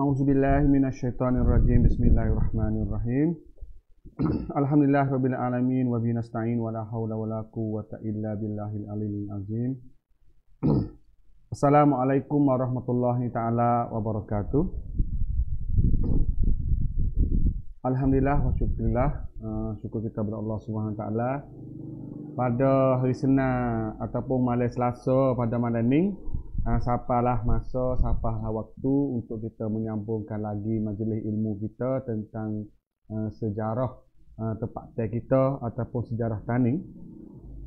A'udzubillahi minasyaitonirrajim. Bismillahirrahmanirrahim. Alhamdulillah rabbil alamin wa binasta'in wa la haula wa la quwwata illa billahil alimin azim. Assalamualaikum warahmatullahi taala wabarakatuh. Alhamdulillah wa syukurillah ah, syukur kita kepada Allah Subhanahu taala pada hari Senin ataupun malam Selasa pada malam ini Ah, sapalah masa, sapalah waktu untuk kita menyambungkan lagi majlis ilmu kita tentang ah, sejarah ah, tempat teh kita ataupun sejarah tani.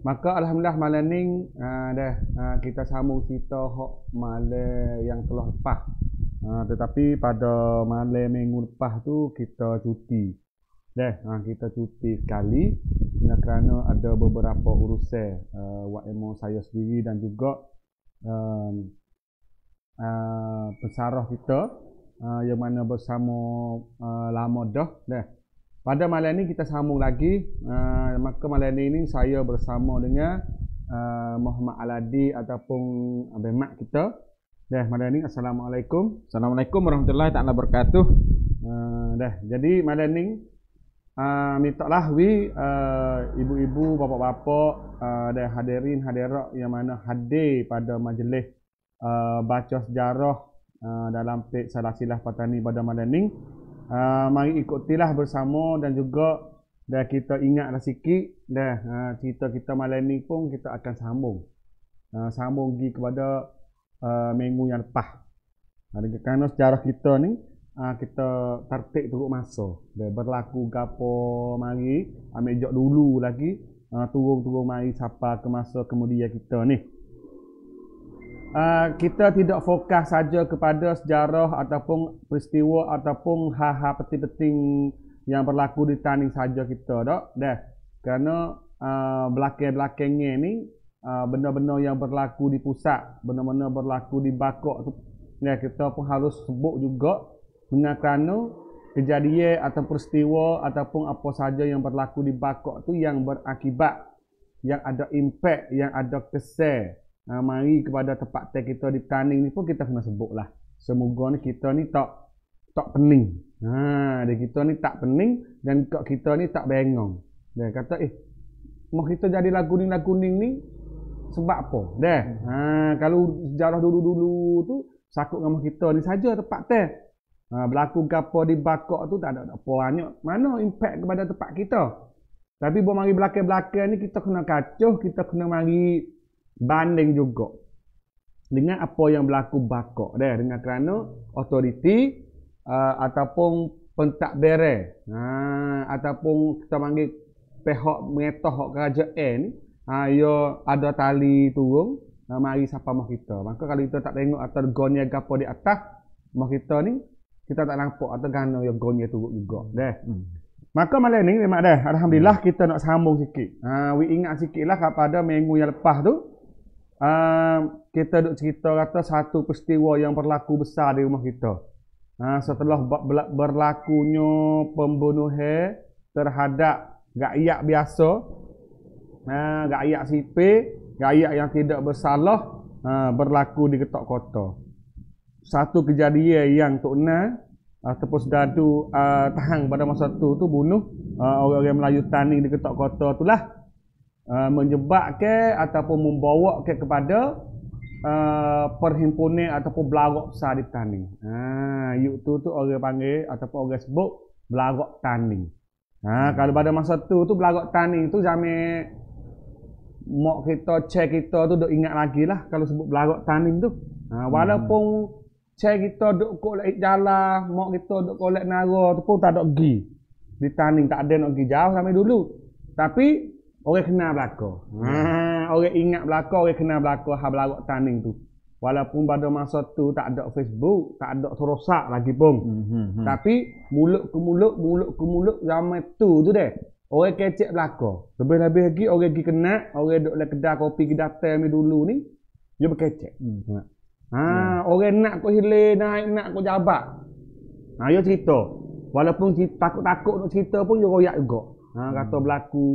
Maka alhamdulillah malam ni dah kita sambung cerita hok malam yang telah lepas. tetapi pada malam minggu lepas tu kita cuti. Dah kita cuti sekali kerana ada beberapa urusan uh, saya sendiri dan juga um, kita uh, yang mana bersama uh, lama dah dah. Pada malam ini kita sambung lagi uh, maka malam ini saya bersama dengan uh, Muhammad Aladi ataupun Abang Mak kita. Dah malam ini assalamualaikum. Assalamualaikum warahmatullahi taala wabarakatuh. Uh, dah. Jadi malam ini Ah, minta lah we uh, ah, ibu-ibu, bapa-bapa uh, ah, dan hadirin hadirat yang mana hadir pada majlis uh, baca sejarah uh, dalam pet salah silah pada malam ni. Uh, mari ikutilah bersama dan juga dah kita ingatlah sikit dah kita kita malam ni pun kita akan sambung. Uh, sambung pergi kepada uh, minggu yang lepas. Uh, kerana sejarah kita ni uh, kita tertik turut masa. Dia berlaku gapo mari, ambil jok dulu lagi, uh, ah, turun-turun mari siapa ke masa kemudian kita ni. Uh, kita tidak fokus saja kepada sejarah ataupun peristiwa ataupun hal-hal penting-penting yang berlaku di tanding saja kita dok Dah, kerana uh, belakang-belakang ni uh, benda-benda yang berlaku di pusat benda-benda berlaku di bakok tu ya kita pun harus sebut juga dengan kerana kejadian atau peristiwa ataupun apa saja yang berlaku di bakok tu yang berakibat yang ada impact yang ada kesan uh, mari kepada tempat teh kita di tanning ni pun kita kena sebutlah semoga ni kita ni tak tak pening ha dia kita ni tak pening dan kok kita ni tak bengong dia kata eh mau kita jadi lagu ni lagu ni ni sebab apa deh ha kalau sejarah dulu-dulu tu sakut dengan kita ni saja tempat teh Ha, berlaku gapo di bakok tu tak ada apa banyak. Mana impact kepada tempat kita? Tapi bawa mari belakang-belakang ni kita kena kacuh, kita kena mari banding juga. Dengan apa yang berlaku bakok dah dengan kerana otoriti uh, ataupun pentadbiran. Ha ataupun kita panggil pihak mengetah hak kerajaan ha ya ada tali turun ha, mari siapa mah kita maka kalau kita tak tengok atau gonya gapo di atas mah kita ni kita tak nampak atau kena yang gonya turut juga deh hmm. maka malam ni memang deh alhamdulillah hmm. kita nak sambung sikit ha uh, we ingat sikitlah kepada minggu yang lepas tu uh, kita duk cerita kata satu peristiwa yang berlaku besar di rumah kita ha uh, setelah berlakunya pembunuhan terhadap rakyat biasa ha uh, rakyat sipil rakyat yang tidak bersalah uh, berlaku di ketok kota satu kejadian yang Tok Nan uh, terpus dadu uh, ah, tahang pada masa tu tu bunuh uh, orang-orang Melayu tani di ketok kota itulah lah uh, ah, menyebabkan ataupun membawa ke kepada uh, perhimpunan ataupun belarok besar di tani. Ha, yuk tu tu orang panggil ataupun orang sebut belarok tani. Ha, kalau pada masa tu tu belarok tani tu zaman mok kita, cek kita tu dok ingat lagi lah kalau sebut belarok tani tu. Ha, walaupun hmm. Cek kita duk kolek jalan, mak kita duk kolek nara tu pun tak duk gi, Di taning tak ada nak gi jauh sampai dulu. Tapi orang kena belako. Ya. Ha, orang ingat belako, orang kena belako, hab belarak taning tu. Walaupun pada masa tu tak ada Facebook, tak ada terosak lagi pun. Hmm, hmm, hmm. Tapi mulut ke mulut, mulut ke mulut zaman tu tu deh. Orang kecek belako, Lebih-lebih lagi orang pergi kenal, orang duduk kedai kopi, kedai teh dulu ni. Dia berkecek. Hmm. Ha, hmm. orang nak kau hilir naik nak kau jabat. Ha, yo cerita. Walaupun kita takut-takut nak cerita pun yo royak juga. Ha, hmm. kata berlaku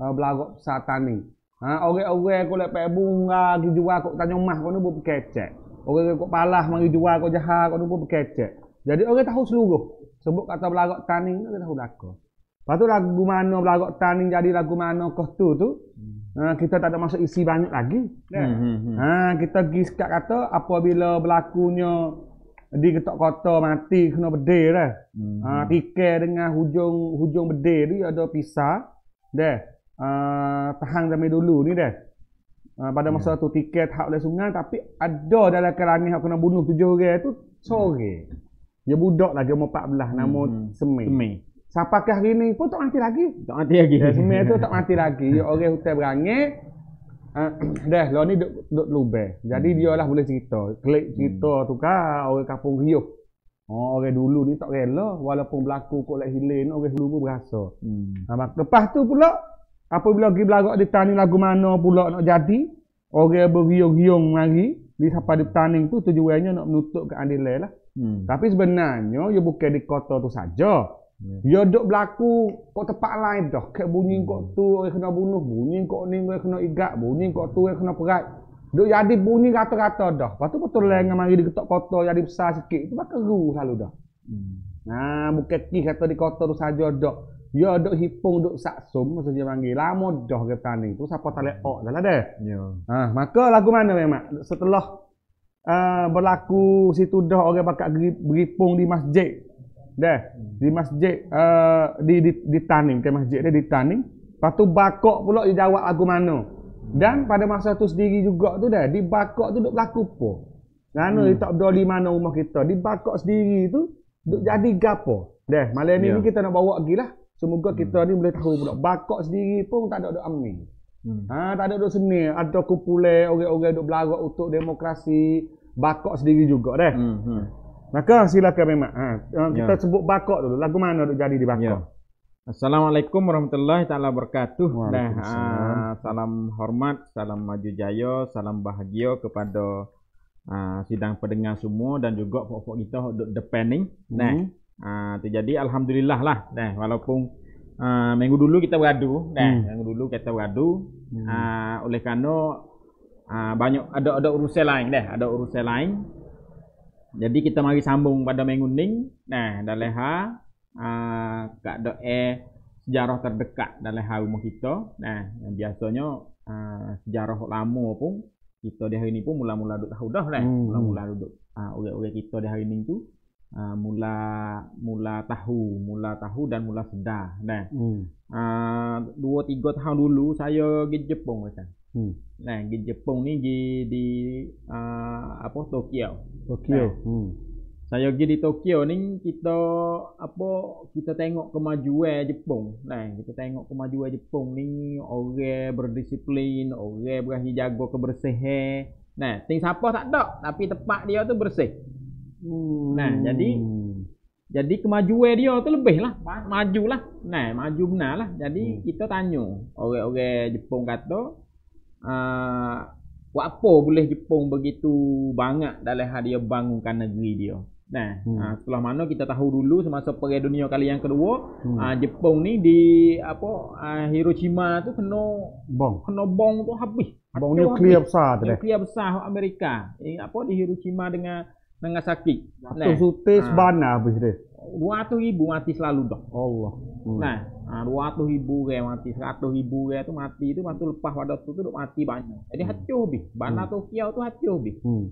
uh, ha, belagak satan ni. Ha, orang-orang kau lepak bunga, kau jual kau tanya mah kau ni pun kecek. Orang kau palah mari jual kau jahat kau ni pun kecek. Jadi orang tahu seluruh. Sebut kata belagak taning, orang tahu belaka. Lepas tu lagu mana belagak taning jadi lagu mana kau tu tu. Hmm. Ha, kita tak ada masuk isi banyak lagi. Hmm, hmm, hmm, ha, kita pergi sekat kata apabila berlakunya di ketok kota mati kena bedil dah. Hmm. Ha, tikai hmm. dengan hujung hujung bedil ni ada pisah. Dah. Ha, tahan sampai dulu ni dah. Ha, pada masa tu tiket hak oleh sungai tapi ada dalam kerani hak kena bunuh tujuh orang tu sore. Dia ya budak lah dia umur 14 nama hmm. Semih. Semih. Siapa kah rini pun tak mati lagi. Tak mati lagi. Ya, semua itu tak mati lagi. Orang hutan berangai. Uh, dah, lo ni duduk, duduk lubeh. Jadi dia lah boleh cerita. Klik cerita hmm. tu kan orang kampung Rio. Oh, orang dulu ni tak rela walaupun berlaku kok hilir, hilin orang dulu pun berasa. Hmm. Nah, lepas tu pula apabila pergi belagak di tani lagu mana pula nak jadi, orang beriung-riung lagi. di sapa di tani tu tujuannya nak menutup ke lah. Hmm. Tapi sebenarnya dia ya bukan di kota tu saja. Ya, ya dok berlaku kok tempat lain dah. Kek bunyi hmm. kok tu orang kena bunuh, bunyi kok ni orang kena igat, bunyi kok tu orang kena perat. Dok jadi bunyi rata-rata dah. Lepas tu betul lain dengan mari diketok kota jadi besar sikit. Tu bakal ru selalu dah. Hmm. Nah, bukan ki kata di kota tu saja dok. Ya dok hipung dok saksum masa dia panggil lama dah kata ni. Tu siapa tak lek ok dah lah deh. Ya. Ha, maka lagu mana memang setelah uh, berlaku situ dah orang pakak beripung di masjid Dah. Hmm. Di masjid uh, di di, di taning, ke masjid dia di tanim Patu bakok pula dia jawab lagu mana. Hmm. Dan pada masa tu sendiri juga tu dah di bakok tu duk berlaku apa? Nana hmm. tak peduli mana rumah kita. Di bakok sendiri tu duk jadi gapo. Dah. Malam ni, yeah. kita nak bawa gilah. Semoga hmm. kita ni boleh tahu pula bakok sendiri pun tak ada duk amin. Hmm. Ha, tak ada duk seni, ada kumpulan orang-orang duk belarak untuk demokrasi, bakok sendiri juga dah. Hmm. hmm. Maka silakan memang. Ha, kita ya. sebut bakok dulu. Lagu mana duk jadi di bakok? Ya. Assalamualaikum warahmatullahi taala wabarakatuh. Dah, ha, salam hormat, salam maju jaya, salam bahagia kepada ha, sidang pendengar semua dan juga pokok kita duk depending. Hmm. Nah, ha, jadi alhamdulillah lah. Nah, walaupun ha, minggu dulu kita beradu, nah, hmm. minggu dulu kita beradu. Hmm. Ha, oleh kerana Uh, banyak ada ada urusan lain deh ada urusan lain jadi kita mari sambung pada menguning nah dalam ha kak dok e sejarah terdekat dalam hal rumah kita nah yang biasanya uh, sejarah lama pun kita di hari ini pun mula-mula duduk tahu dah lah hmm. mula-mula duduk uh, orang kita di hari ini tu Uh, mula mula tahu mula tahu dan mula sedar nah hmm. uh, dua tiga tahun dulu saya pergi Jepun macam hmm. Nah, kan, di Jepun ni di di uh, ah, apa Tokyo. Tokyo. Nah. Kan? Hmm. Saya pergi di Tokyo ni kita apa kita tengok kemajuan Jepun. Nah, kan, kita tengok kemajuan Jepun ni orang berdisiplin, orang berani jaga kebersihan. Nah, ting sampah tak ada tapi tempat dia tu bersih. Hmm. Nah, jadi jadi kemajuan dia tu lebih lah, majulah. Nah, maju benar lah. Jadi hmm. kita tanya orang-orang Jepun kata uh, buat apa boleh Jepun begitu banyak dalam hal dia bangunkan negeri dia nah hmm. uh, setelah mana kita tahu dulu semasa perang dunia kali yang kedua hmm. uh, Jepun ni di apa uh, Hiroshima tu kena bom kena bom tu habis bom nuklear besar tu nuklear besar Amerika eh, apa di Hiroshima dengan dengan sakit nah, tu sutis uh, bana habis dia 200 ribu mati selalu dah Allah hmm. nah 200 ah, ribu gaya mati, 100 ribu gaya tu mati tu mati lepas pada tu tu mati banyak. Jadi hmm. hancur bi. Bana hmm. Tokyo tu hancur bi. Hmm.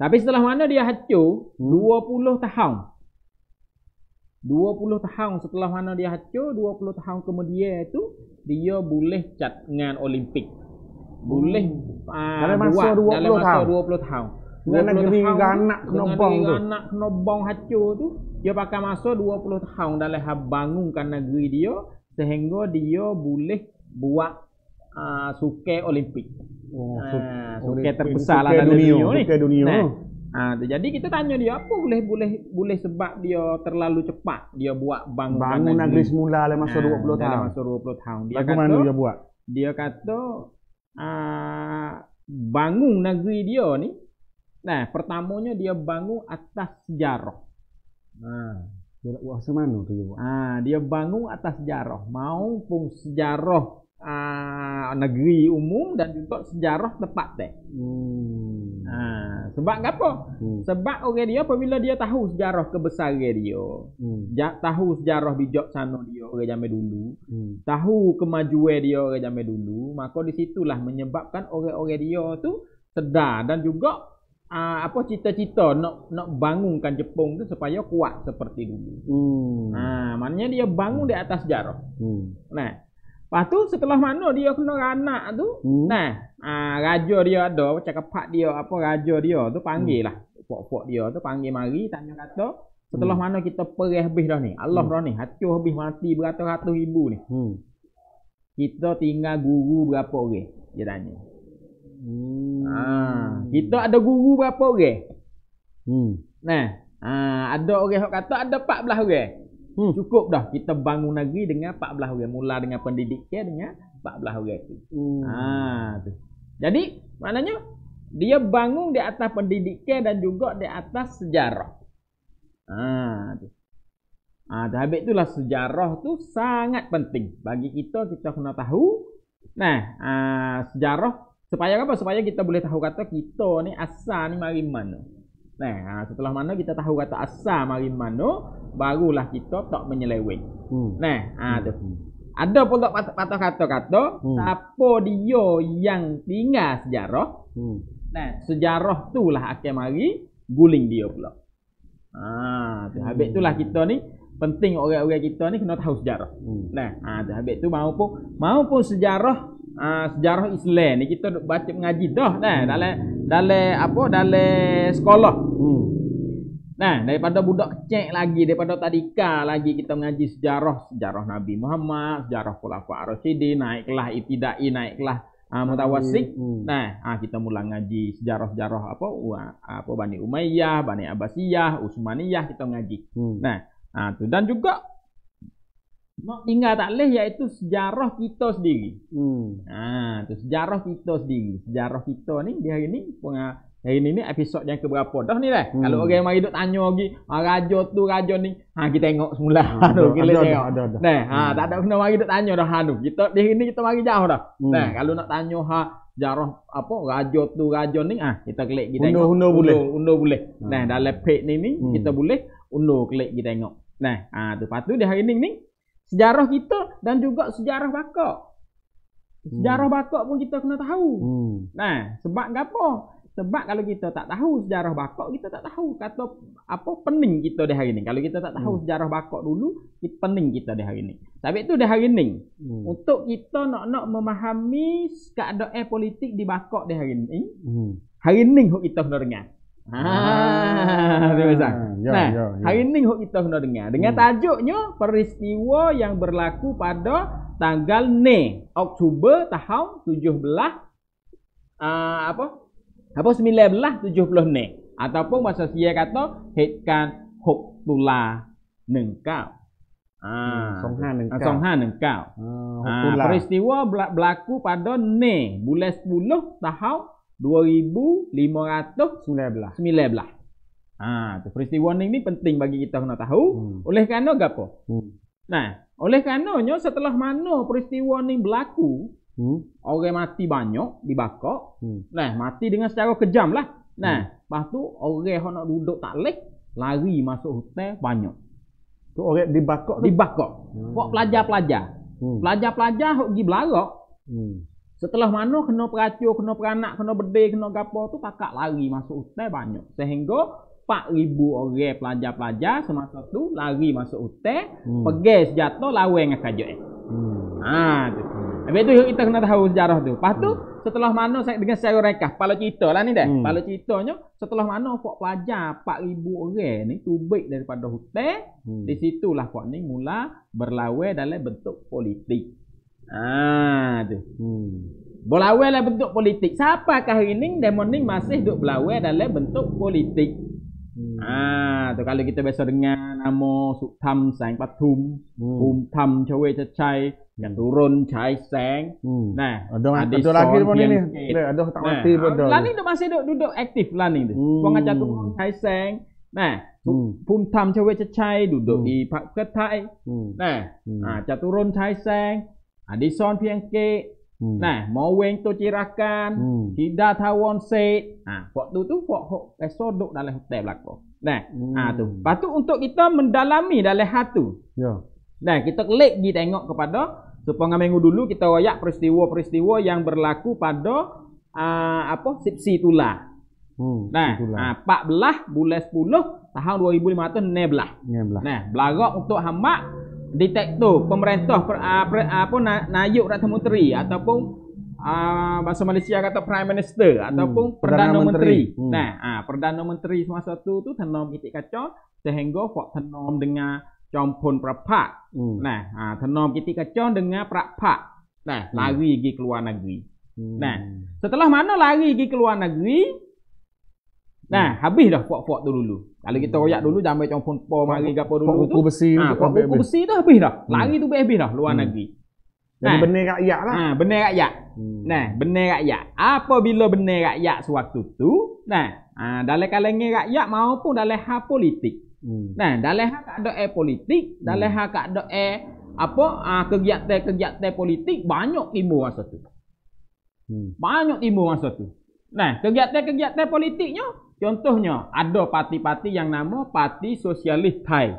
Tapi setelah mana dia hancur? Hmm. puluh tahun. dua puluh tahun setelah mana dia hancur, puluh tahun kemudian itu dia boleh cat dengan Olimpik. Boleh hmm. uh, dalam masa buat 20 tahun dalam negeri ganak kena bong tu. Ganak kena bong hancur tu. Dia pakai masa 20 tahun dalam hab bangunkan negeri dia sehingga dia boleh buat uh, ah, suke Olimpik. Oh, uh, ah, suke terbesar lah dalam dunia, dunia ni. Suke dunia. Nah. Ha, jadi kita tanya dia apa boleh boleh boleh sebab dia terlalu cepat dia buat bangun bangun negeri, negeri semula dalam masa ha, 20 tahun. Dalam masa 20 tahun. Dia Lagi kata, mana dia buat? Dia kata uh, bangun negeri dia ni Nah, pertamonya dia bangun atas sejarah. Nah, wah semanu tu. Ah, dia bangun atas sejarah. Mau pun sejarah uh, negeri umum dan juga sejarah tempat deh. Hmm. Ah, sebab apa? Hmm. Sebab orang okay, dia apabila dia tahu sejarah kebesaran dia, hmm. Ja, tahu sejarah bijak sana dia orang zaman dulu, hmm. tahu kemajuan dia orang zaman dulu, maka di situlah menyebabkan orang-orang dia tu sedar dan juga uh, apa cita-cita nak nak bangunkan Jepung tu supaya kuat seperti dulu. Hmm. Ha, maknanya dia bangun di atas sejarah. Hmm. Nah. Lepas tu setelah mana dia kena anak tu, hmm. nah, uh, raja dia ada, cakap pak dia apa raja dia tu panggil hmm. lah. Hmm. Pok-pok dia tu panggil mari tanya kata, setelah hmm. mana kita perih habis dah ni? Allah hmm. ni, hati habis mati beratus-ratus ibu ni. Hmm. Kita tinggal guru berapa orang? Dia tanya. Hmm. Ha, kita ada guru berapa orang? Hmm. Nah, ha, ada orang yang kata ada 14 orang. Hmm. Cukup dah kita bangun negeri dengan 14 orang. Mula dengan pendidikan dengan 14 orang itu. Hmm. Ha, Jadi, maknanya dia bangun di atas pendidikan dan juga di atas sejarah. Ha, tu. Ha, dah habis itulah sejarah tu sangat penting bagi kita kita kena tahu. Nah, ha, sejarah Supaya apa? Supaya kita boleh tahu kata kita ni asal ni mari mana. Nah, ha, setelah mana kita tahu kata asal mari mana, barulah kita tak menyeleweng. Hmm. Nah, ha, hmm. ada. Ada pula patah kata-kata, hmm. siapa dia yang tinggal sejarah? Hmm. Nah, sejarah itulah akan mari guling dia pula. Ah, tu hmm. habis itulah kita ni penting orang-orang kita ni kena tahu sejarah. Hmm. Nah, ah tu habis tu mau pun mau pun sejarah uh, sejarah Islam ni kita baca mengaji dah nah hmm. dalam dalam apa dalam sekolah hmm. nah daripada budak kecil lagi daripada tadika lagi kita mengaji sejarah sejarah Nabi Muhammad sejarah Khulafa Ar-Rasyidin naik kelas ibtidai naik kelas uh, ah, mutawassit hmm. nah uh, kita mula mengaji sejarah-sejarah apa uh, apa Bani Umayyah Bani Abbasiyah Utsmaniyah kita mengaji hmm. nah uh, tu dan juga nak tinggal tak leh iaitu sejarah kita sendiri. Hmm. Ha, tu sejarah kita sendiri. Sejarah kita ni di hari ni pun hari ni ni episod yang keberapa dah ni lah. Hmm. Kalau orang yang mari duk tanya lagi, ha, raja tu raja ni, ha kita tengok semula. Ha hmm, tu kita tengok. Ada, ada, ada. Nah, ha hmm. tak ada kena mari duk tanya dah ha tu. Kita di hari ni kita mari jauh dah. Hmm. Nah, kalau nak tanya ha sejarah apa raja tu raja ni ah ha, kita klik kita tengok. Undur, undur, boleh. Undur, boleh. Ha. Nah, dalam page ni ni kita boleh undur klik kita tengok. Nah, ha, tu patu di hari ni ni sejarah kita dan juga sejarah bakok. Hmm. Sejarah hmm. bakok pun kita kena tahu. Hmm. Nah, sebab apa? Sebab kalau kita tak tahu sejarah bakok, kita tak tahu kata apa pening kita di hari ini. Kalau kita tak tahu hmm. sejarah bakok dulu, kita pening kita di hari ini. Tapi itu di hari ini. Hmm. Untuk kita nak-nak memahami keadaan eh politik di bakok di hari ini. Hmm. Hari ini kita kena dengar. Ah, ah, tu besar. Ya, ya, nah, yo, ya, yo. hari ini hok kita kena dengar. Dengan hmm. tajuknya peristiwa yang berlaku pada tanggal ni, Oktober tahun 17 uh, ah, apa? Apa 1970 ni ataupun bahasa Sia kata hitkan hok tula nengkau. Ah, hmm, songha nengkau. Songha Ah, ah peristiwa berlaku pada ni, bulan 10 tahun 2519. 19. Ha, tu first warning ni penting bagi kita nak tahu. Hmm. Oleh kerana apa? Hmm. Nah, oleh kerana setelah mana peristiwa ni berlaku, hmm. orang mati banyak dibakar. Hmm. Nah, mati dengan secara kejam lah. Nah, hmm. lepas tu orang nak duduk tak leh lari masuk hutan banyak. Tu orang dibakar tu? Dibakar. Hmm. Kok pelajar-pelajar. Pelajar-pelajar hmm. pergi belarak. Hmm. Setelah mana kena peracur, kena peranak, kena bedih, kena gapo tu pakak lari masuk hutan banyak. Sehingga 4000 orang pelajar-pelajar semasa tu lari masuk hutan, hmm. pergi sejata lawan dengan kerajaan. Eh. Hmm. Ha tu. Hmm. tu kita kena tahu sejarah tu. Lepas tu hmm. setelah mana saya dengan saya reka, pala cerita lah ni deh. Hmm. Pala ceritanya setelah mana pak pelajar 4000 orang ni tubik daripada hutan, hmm. di situlah pak ni mula berlawan dalam bentuk politik. Ah tu. Hmm. Belawai dalam bentuk politik. Siapa kah hari ni demon ni masih duk belawai dalam bentuk politik? Hmm. Ah tu kalau kita biasa dengar nama Sutham Sang Patum, hmm. Bum Tham Chawe Chachai, dan hmm. turun cai sang. Hmm. Nah, ada ada lagi pun ni. Ada tak nah, mati pun Lani lah tu masih duk duduk aktif lani tu. Hmm. Pengajar tu turun cai sang. Nah, hmm. pun tam cewek cecai duduk hmm. di pak ketai. Hmm. Nah, hmm. ah jatuh cai sang. Adison ha, son piang hmm. Nah, mau weng tu cirakan, hmm. tawon se. Ah, ha, waktu tu kok kok peso duk dalam hotel belako. Nah, ah tu. Patu untuk kita mendalami dalam hatu. Ya. Nah, kita klik di tengok kepada supaya ngamen dulu kita wayak peristiwa-peristiwa yang berlaku pada ah, apa sipsi tula. Hmm, nah, tula. Ha, ah, 14 bulan 10 tahun 2516. Nah, belagak untuk hamak detektor pemerintah uh, apa na, Nayuk Rata Menteri ataupun uh, bahasa Malaysia kata Prime Minister hmm. ataupun Perdana, Perdana Menteri. Menteri. Hmm. Nah, uh, Perdana Menteri semasa tu tu tenom itik kaca sehingga fak tenom dengan campun prapak. Hmm. Nah, uh, tenom itik kaca dengan prapak. Nah, hmm. lari pergi keluar negeri. Hmm. Nah, setelah mana lari pergi keluar negeri, Nah, hmm. habis dah fuak-fuak tu dulu. Kalau kita royak dulu sampai macam pun pom hari gapo dulu tu. Kuku besi ha, tu. Ah, besi dah habis dah. Hmm. Lari tu habis dah luar hmm. negeri. Jadi nah. benar rakyat lah. Ha, ah, benar rakyat. Hmm. Nah, benar rakyat. Apabila benar rakyat suatu tu, nah, ha, ah, dalam kalangan rakyat maupun dalam hak politik. Hmm. Nah, dalam hak ada air eh politik, dalam hmm. hak ada air eh apa ha, kegiatan-kegiatan politik banyak timbul masa tu. Hmm. Banyak timbul masa tu. Nah, kegiatan-kegiatan politiknya, contohnya ada parti-parti yang nama Parti Sosialis Thai.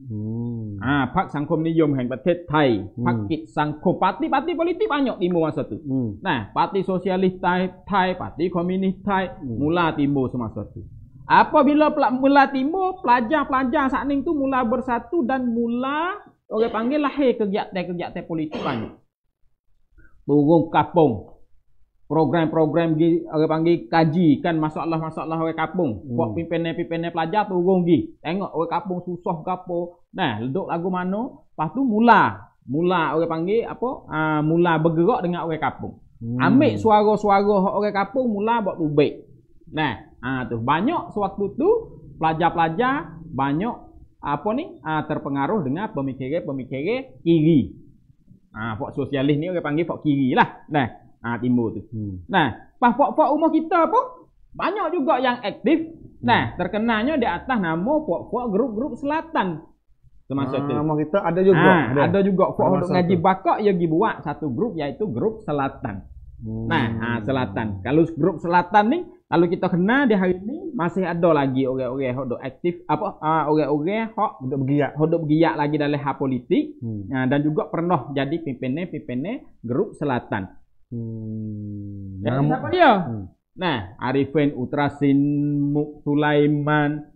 Hmm. Ah, Pak Sangkum Niyom yang Parti Thai, hmm. Pakit Sangkom parti-parti politik banyak di Timur masa Hmm. Nah, Parti Sosialis Thai, Thai Parti Komunis Thai, hmm. mula Timur semasa tu. Apabila mula Timur, pelajar-pelajar saat tu mula bersatu dan mula orang panggil lahir kegiatan-kegiatan politik banyak. Burung kapung, program-program gi orang panggil kaji kan masalah-masalah orang kampung. Hmm. Buat pimpinan-pimpinan pelajar turun gi. Tengok orang kampung susah gapo. Nah, duduk lagu mana? Lepas tu mula, mula orang panggil apa? Uh, mula bergerak dengan orang kampung. Hmm. Ambil suara-suara orang kampung mula buat tubik. Nah, ah uh, tu banyak sewaktu tu pelajar-pelajar banyak apa ni? Uh, terpengaruh dengan pemikir-pemikir kiri. Ah, uh, sosialis ni orang panggil pok kiri lah. Nah, ha, timur tu. Hmm. Nah, pas pokok rumah kita pun banyak juga yang aktif. Nah, hmm. terkenalnya di atas nama pokok grup-grup selatan. Semasa ah, ha, tu. Rumah kita ada juga. Ha, ada. ada juga pokok untuk ngaji bakok yang dibuat satu grup yaitu grup selatan. Hmm. Nah, ha, selatan. Kalau grup selatan ni kalau kita kena di hari ini masih ada lagi orang-orang hok dok aktif apa uh, orang-orang hok dok bergiak hok dok bergiak lagi dalam hal politik hmm. uh, dan juga pernah jadi pimpinan-pimpinan grup selatan. Hmm. Nama siapa dia? Hmm. Nah, Arifin Utrasin Sulaiman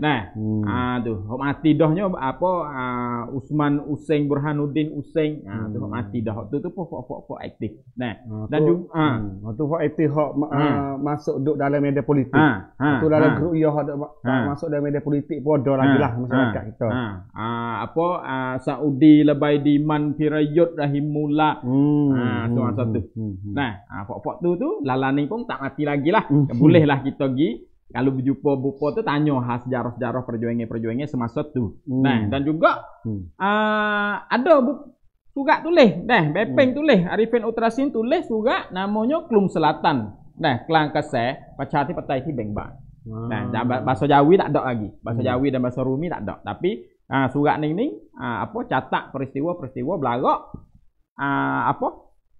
Nah, hmm. ah tu, hok mati dahnya apa ah, Usman Useng Burhanuddin Useng. Ah, hmm. tu hok mati dah. Hok tu tu pun hok hok aktif. Nah. Ha, dan juga ah, hmm. Ah, tu hok aktif hok ha. uh, hmm. masuk duduk dalam media politik. Ha. ha. Tu dalam ha. grup yo hok ha. masuk dalam media politik pun ada lagi lah ha. masyarakat ha. kita. Ha. Ah apa ah, Saudi lebay di Man Pirayut Rahimula. Hmm. Ah tu hmm. satu. Hmm. Nah, ah hok hok tu tu lalani pun tak mati lagi lah. Hmm. Boleh lah kita gi kalau berjumpa bupa tu tanya ha sejarah-sejarah perjuangan-perjuangan semasa tu. Hmm. Nah, dan juga hmm. uh, ada bu- surat tulis dah, Bepeng hmm. tulis, Arifin Utrasin tulis surat namanya Klum Selatan. Nah, klang Kese, Pacati Petai Ki Bengbang. Nah, ah. bahasa Jawi tak ada lagi. Bahasa hmm. Jawi dan bahasa Rumi tak ada. Tapi uh, surat ni ni uh, apa catat peristiwa-peristiwa belagak uh, apa?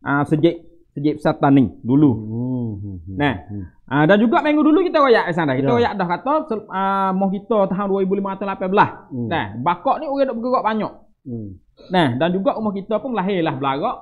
Uh, sejik sejik setan dulu. Hmm. hmm, hmm nah, Ah dan juga minggu dulu kita royak di eh, sana. Kita ya. royak dah kata a uh, kita tahun 2518. Hmm. Nah, bakok ni orang dok bergerak banyak. Hmm. Nah, dan juga rumah kita pun lahirlah belarak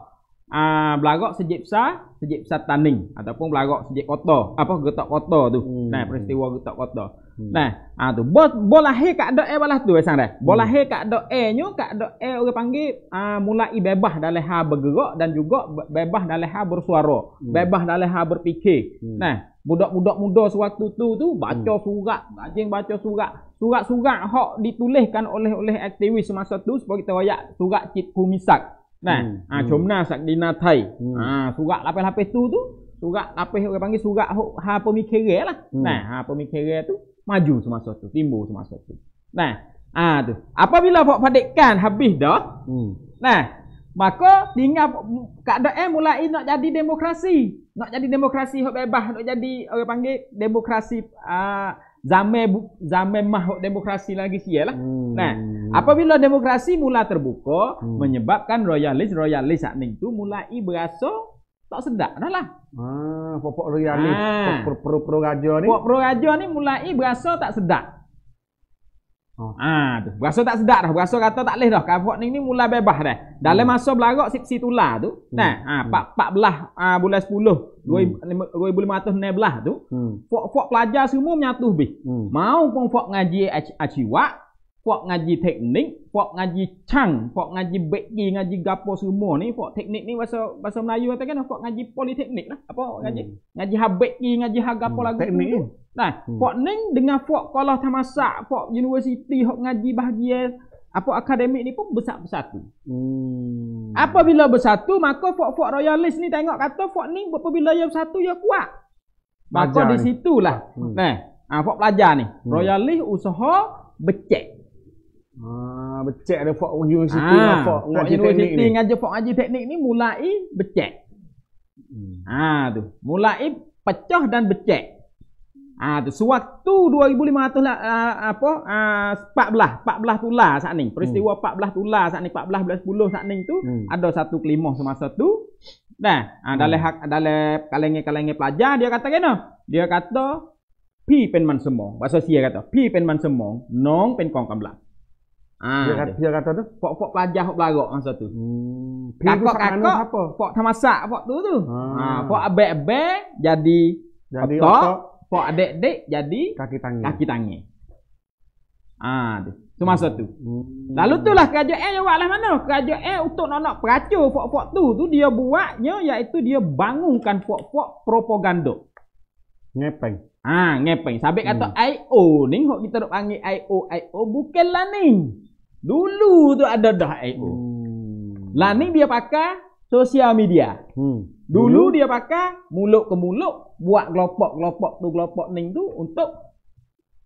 a uh, belarak sejip sa, sejip sa taning ataupun belarak sejip kota, apa getak kota tu. Hmm. Nah, peristiwa getak kota. Hmm. Nah, ah tu bo, bo lahir kat ada eh balah tu eh sang dah. Bo hmm. lahir kat ada eh nyu kat ada eh orang panggil ah mulai bebas dalam hal bergerak dan juga bebas dalam hal bersuara, hmm. bebas dalam hal berfikir. Hmm. Nah, budak-budak muda sewaktu tu tu baca hmm. surat, rajin baca surat. Surat-surat hak ditulihkan oleh oleh aktivis semasa tu supaya kita royak surat Cik Kumisak. Nah, hmm. ah Jomna hmm. Sakdina Thai. Hmm. Ah surat lapis-lapis tu tu surat lapis orang panggil surat hak ha pemikiran lah. Hmm. Nah, ha pemikiran tu maju semasa tu, timbul semasa tu. Nah, ah tu. Apabila Pak fadikan habis dah, hmm. nah, Maka tinggal keadaan mulai nak jadi demokrasi. Nak jadi demokrasi hok bebas, nak jadi orang panggil demokrasi uh, zaman zaman mah demokrasi lagi sialah. Hmm. Nah, apabila demokrasi mula terbuka, hmm. menyebabkan royalis royalis saat itu mulai berasa tak sedap dah lah. Ah, popok royalis, ah. pro pro raja ni. Popok pro raja ni mulai berasa tak sedap. Oh. Ah, tu. Berasa tak sedap dah. Berasa kata tak leh dah. Kafot ni ni mula bebas dah. Dalam hmm. masa belarak sipsi tular tu. Hmm. Nah, ah, hmm. ah, 14 ah, bulan 10. 2516 hmm. tu. Hmm. Fok, fok pelajar semua menyatu bih. Hmm. Mau pun fok ngaji aciwa. Fok ngaji teknik. Fok ngaji cang. Fok ngaji beki. Ngaji gapo semua ni. Fok teknik ni bahasa, bahasa Melayu kata kan. Fok ngaji politeknik lah. Apa ngaji? Hmm. Ngaji habeki. Ngaji hagapo hmm. lagu. Teknik tu. Nah, hmm. Fok Ning dengan Fok Kolah Tamasak, Fok University, Fok Ngaji Bahagia, apa akademik ni pun besar bersatu. Hmm. Apabila bersatu, maka Fok-Fok Royalis ni tengok kata Fok Ning apabila yang satu ya kuat. Maka di situlah. Hmm. Nah, ha, Fok pelajar ni. Hmm. Royalis usaha becek. Ah, becek ada Fok University, ha, Fok Ngaji Teknik ni. Ngaji Fok Ngaji Teknik ni mulai becek. Hmm. Ha, tu. Mulai pecah dan becek. Ah ha, tu sewaktu 2500 lah, uh, apa a uh, 14 14 tulah saat ni. Peristiwa hmm. 14 tulah saat ni 14 belas 10 saat ni tu hmm. ada satu kelimah semasa tu. Nah, ha, hmm. dalam hak dalam kalengi-kalengi pelajar dia kata kena. Dia kata pi pen man semong. Bahasa sia kata pi pen man semong, nong pen kong kamla. Ha, ah, dia, kata, dia. dia kata tu pok-pok pelajar hok belarok masa tu. Hmm. Pi kakok, kakok, pok tamasak pok tu tu. Ha, ha pok abek-abek jadi jadi otak. otak pok adik dek jadi kaki tangi. Kaki tangi. Ah, tu. Tu hmm. masa tu. Hmm. Lalu tu lah kerajaan yang buat lah mana? Kerajaan untuk nak-nak pok-pok tu. Tu dia buatnya iaitu dia bangunkan pok-pok propaganda. Ngepeng. Ah, ngepeng. Sabik kata hmm. IO ni. Kalau kita nak panggil IO, IO bukanlah ni. Dulu tu ada dah IO. Hmm. Lah ni dia pakai sosial media. Hmm. Dulu hmm. dia pakai mulut ke mulut buat kelopok-kelopok tu kelopok ning tu untuk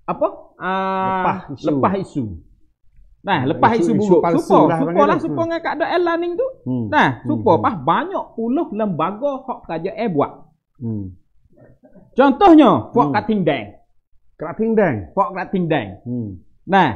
apa? Uh, lepas isu. Lepas isu. Nah, lepas isu, isu, isu buruk. Supo, supo lah supo lah dengan kak ada Ella ning tu. Hmm. Nah, hmm, supo hmm. pas banyak puluh lembaga hak kerja eh buat. Hmm. Contohnya, Fok hmm. Kating Deng. Kating Deng. Fok Kating Deng. Hmm. Nah,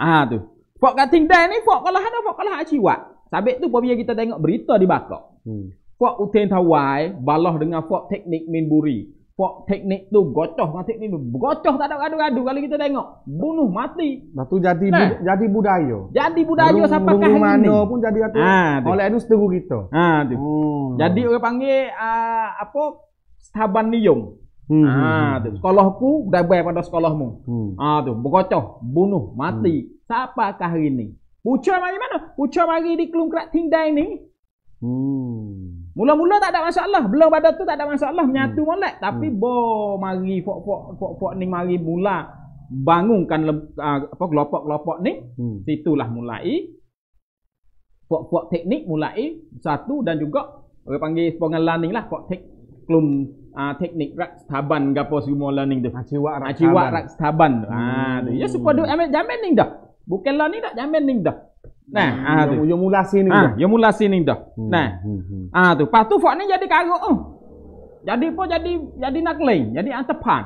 ah tu. Fok Kating Deng ni Fok kalah ada Fok kalah Aciwat. Hmm. Sabit tu apabila kita tengok berita dibakar. Hmm. Fok Uten Tawai balah dengan Fok Teknik Minburi. Fok Teknik tu gocoh dengan Teknik tu Gocoh tak ada gadu-gadu kalau kita tengok. Bunuh mati. Lepas tu jadi nah. bu- jadi budaya. Jadi budaya Rung, sampai kah ini. mana pun jadi atur. Ha, ah, Oleh itu seteru kita. Ha, Hmm. Jadi orang panggil uh, apa? Staban Niyong. Hmm. Ha, tu. Sekolahku dah bayar pada sekolahmu. Hmm. Ha, tu. Bergocoh. Bunuh. Mati. Hmm. Siapakah hari ini? Ucah bagi mana? Ucah bagi di kelum kerak tindai ni. Hmm. Mula-mula tak ada masalah. Belum pada tu tak ada masalah. Menyatu hmm. molek. Tapi hmm. bo mari pok-pok ni mari mula bangunkan le, uh, ah, apa kelopok-kelopok ni. Hmm. Situlah mulai. pok-pok teknik mulai. Satu dan juga orang panggil sepengal learning lah. pok tek, kelum uh, ah, teknik rak staban gapo semua learning tu. Aciwa ah, rak staban. Ya hmm. supaya duit ambil jamin ni dah. Bukanlah ni dah jamin ni dah. Nah, hmm, ah tu. Yang mula sini ah, dah. Yang mula sini dah. Hmm, nah. Hmm, hmm, ah tu. Pastu fak ni jadi karuk oh. Jadi apa jadi jadi nak lain, jadi antepan.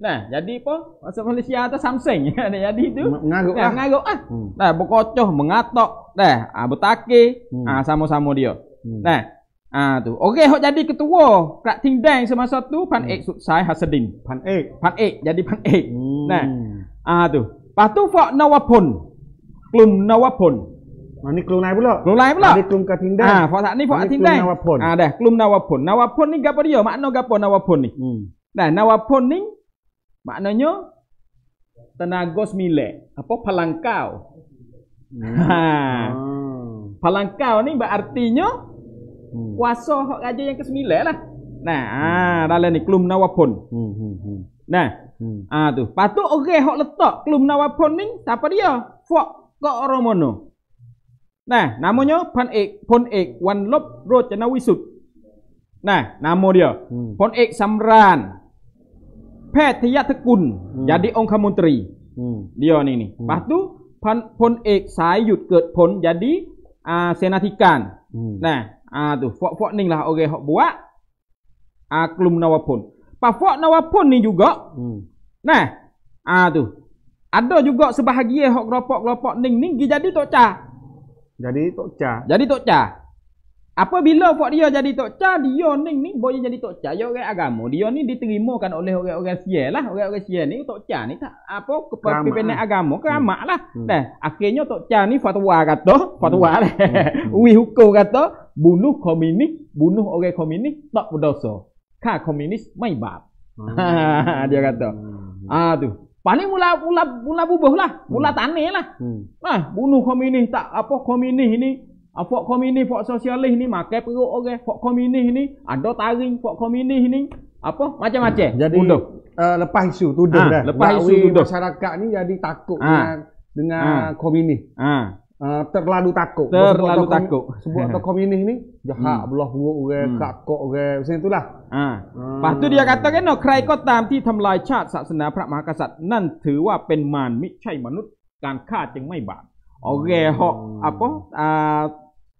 Nah, jadi apa? Masa Malaysia atau Samsung. jadi itu. Ngaruk nah, lah. Ngaruk ah. Hmm. Nah, berkocoh, mengatok. Nah, ah, bertake. Hmm. Ah, sama-sama dia. Hmm. Nah. Ah tu. Okay, hok jadi ketua Kak Tingdang semasa tu Pan hmm. Ek Sutsai Hasadin. Pan Ek. Pan Ek jadi Pan Ek. Hmm. Nah. Ah tu. Patu fa nawapun. Klum nawapun. Nah ni klum lain pula. Klum lain pula. Ni klum katinda. Ah, fa sat ni fa katinda. Klum nawapun. Ah dah, klum nawapun. Nawapun ni gapo dia? Makna gapo nawapun ni? Hmm. Nah, nawapun ni maknanya tenaga semile. Apa palangkau? Hmm. Ha. Hmm. Palangkau ni berartinya hmm. kuasa hak raja yang ke lah. Nah, hmm. ah, dalam ni klum nawapun. Hmm hmm hmm. Nah. Hmm. Ah tu. Patu orang okay, hok letak kelum nawapon ni siapa dia? fok, kok orang mono. Nah, namanya Pan Ek, Pon Ek Wan Lop Rojana Wisut. Nah, nama dia. Hmm. Pon Ek Samran. Petya Tekun hmm. jadi orang kementeri. Hmm. Dia ni ni. Hmm. Lepas tu Pan Pon Ek Sayut Kert Pon jadi uh, senatikan. Hmm. Nah, ah tu fok, fok ning lah orang okay, hok buat. Aklum ah, uh, nawapon. Pafak nak wapun ni juga. Hmm. Nah. Ah tu. Ada juga sebahagian hok kelopak-kelopak ning ning gi jadi tok ca. Jadi tok ca. Jadi tok ca. Apa bila pak dia jadi tok ca, dia ning ni boleh jadi tok ca. Ya orang agama, dia ni diterimakan oleh orang-orang sial lah. Orang-orang sial ni tok ca ni tak apa kepimpinan lah. agama, hmm. keramat lah. Hmm. Nah, akhirnya tok ca ni fatwa kata, hmm. fatwa lah. hmm. lah. hukum kata, bunuh komunis, bunuh orang komunis, tak berdosa. Ka komunis mai bab. Hmm. dia kata. Hmm. Ah tu. Pani mula mula mula bubuh lah, hmm. mula lah. hmm. tani lah. Nah, bunuh komunis tak apa komunis ini apa ah, komunis, apa sosialis ini makai perut oke, apa komunis ini ada taring, apa komunis ini apa macam-macam. Jadi uh, lepas isu tuduh ah, dah. Lepas isu tuduh. Masyarakat ni jadi takut ha. dengan dengan ha. komunis. Ha. Eh, terlalu takut. Terlalu takut. Sebuah atau komunis ni jahat hmm. belah buruk ke hmm. kak kok ke macam itulah. Ha. Hmm. Pastu dia kata kan no kerai kau tam ti tamlai chat sasana pra mahakasat nan tu wa pen man mi chai manut kan ka jeng mai ba. Orang hmm. hok apa uh,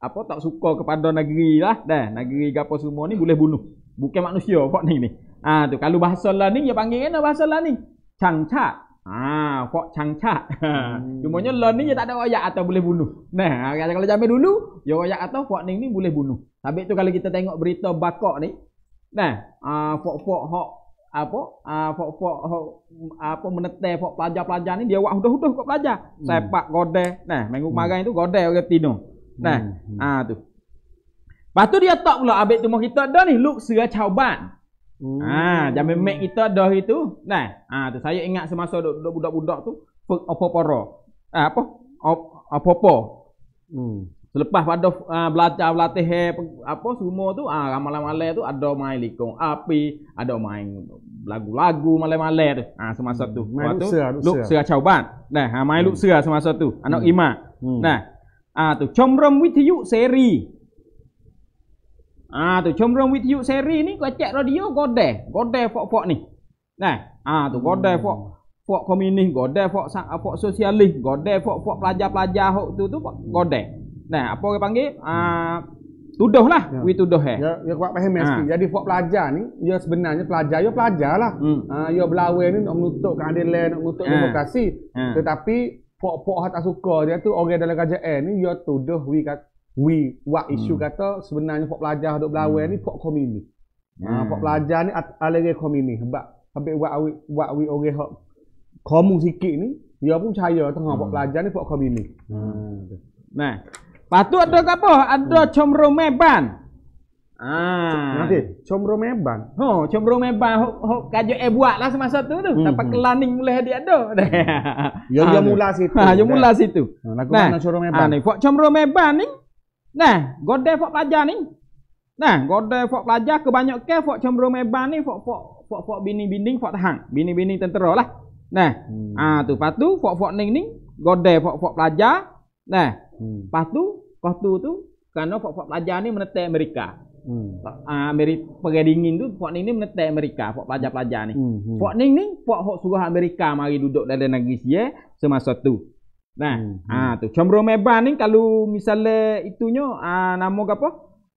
apa tak suka kepada negeri lah dah negeri gapo semua ni boleh bunuh. Bukan manusia kok ni ni. Ah ha, tu kalau bahasa lah ni dia panggil kan bahasa lah ni. Chang chat Ah, ha, kok cangcak. Hmm. Cuma nya learning dia tak ada wayak atau boleh bunuh. Nah, ha, kalau zaman dulu, ya wayak atau kok ning ni boleh bunuh. Tapi tu kalau kita tengok berita bakok ni, nah, ah ha, uh, fok-fok hok apa? Ah uh, fok-fok hok apa menetai fok pelajar-pelajar ni dia wak huduh-huduh kok pelajar. Hmm. Sepak gode. Nah, minggu hmm. kemarin hmm. tu gode orang Tino. Nah, hmm. ah tu. Lepas tu dia tak pula abik tu mau kita dah ni look segala cawban. Ha, hmm. Ha, zaman mak kita ada hari tu. Nah, ha, tu saya ingat semasa duduk budak-budak tu apa para. Ah, ha, apa? Apa-apa. Hmm. Selepas pada uh, belajar latih eh, apa semua tu, ah malam-malam tu ada main likung api, ada main lagu-lagu malam-malam tu. Ah semasa tu. Hmm. Waktu lu sia cawan. Nah, ah, main hmm. lu sia semasa tu. Anak hmm. Ima. Hmm. Nah. Ah tu Comrom Wituyu seri. Ah tu cuma with you seri ni kau cek radio gode gode fok fok ni. Nah ah tu gode hmm. fok fok komunis gode fok sang fok sosialis gode fok fok pelajar pelajar hok tu tu fok gode. Nah apa kau panggil ah tuduh lah ya. we tuduh eh. Ya ya kau paham mesti. Ha. Jadi fok pelajar ni ya sebenarnya pelajar ya pelajar lah. Hmm. Ah ya belawe ni nak menutup keadilan nak menutup ha. demokrasi. Ha. Tetapi fok fok hat tak dia tu orang dalam kerajaan ni ya tuduh we kata we wak hmm. isu kata sebenarnya pok pelajar duk belawai hmm. ni pok komini. Ha, hmm. Ha, pok pelajar ni alergi komini sebab habis wak wak wak wi orang hok komu sikit ni dia pun percaya tengah hmm. pok pelajar ni pok komini. Hmm. Nah. Patu ada apa? Ada hmm. comro meban. Ah. Nanti comro meban. Ho, oh, comro meban hok hok kajo e eh buat lah semasa tu tu. Hmm. Tapi hmm. kelaning mulai dia ada. Ya ah, dia mula situ. Ha, dia mula situ. Ah, nah, aku nak comro meban. ni pok comro meban ni Nah, godeh fok pelajar ni. Nah, godeh fok pelajar kebanyakan fok cemburu meban ni fok fok fok fok bini bini fok tahang. Bini bini tentera lah. Nah, hmm. ah tu patu fok fok ni ni, godeh fok fok pelajar. Nah, hmm. patu kau tu tu kerana fok fok pelajar ni menetek Amerika. Hmm. Ah, Amerika pegang dingin tu fok ni ni menetek Amerika fok pelajar pelajar ni. Hmm. hmm. Fok ni, ning fok fok suruh Amerika mari duduk dalam negeri sia semasa tu. Nah, hmm. ah hmm. tu comro meban ni kalau misalnya itunya ah nama apa?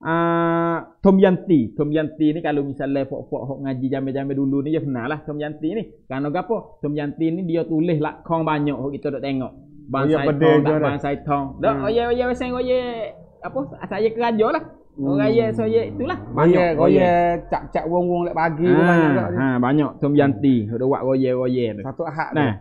Ah Tom Yanti. Tom Yanti ni kalau misalnya pok-pok hok ngaji jame-jame dulu ni ya kenal lah Tom Yanti ni. karena apa? Tom Yanti ni dia tulis lah kong banyak hok kita dok tengok. Bangsa oh, tong, bangsa tong. Dok hmm. oye oye wes sing oye apa? Saya kerajo lah. Hmm. Orang hmm. ya saya itulah. Banyak goye cak-cak wong-wong lek pagi ha, banyak. Ha banyak Tom Yanti. Dok buat goye-goye. Satu ahad. Nah.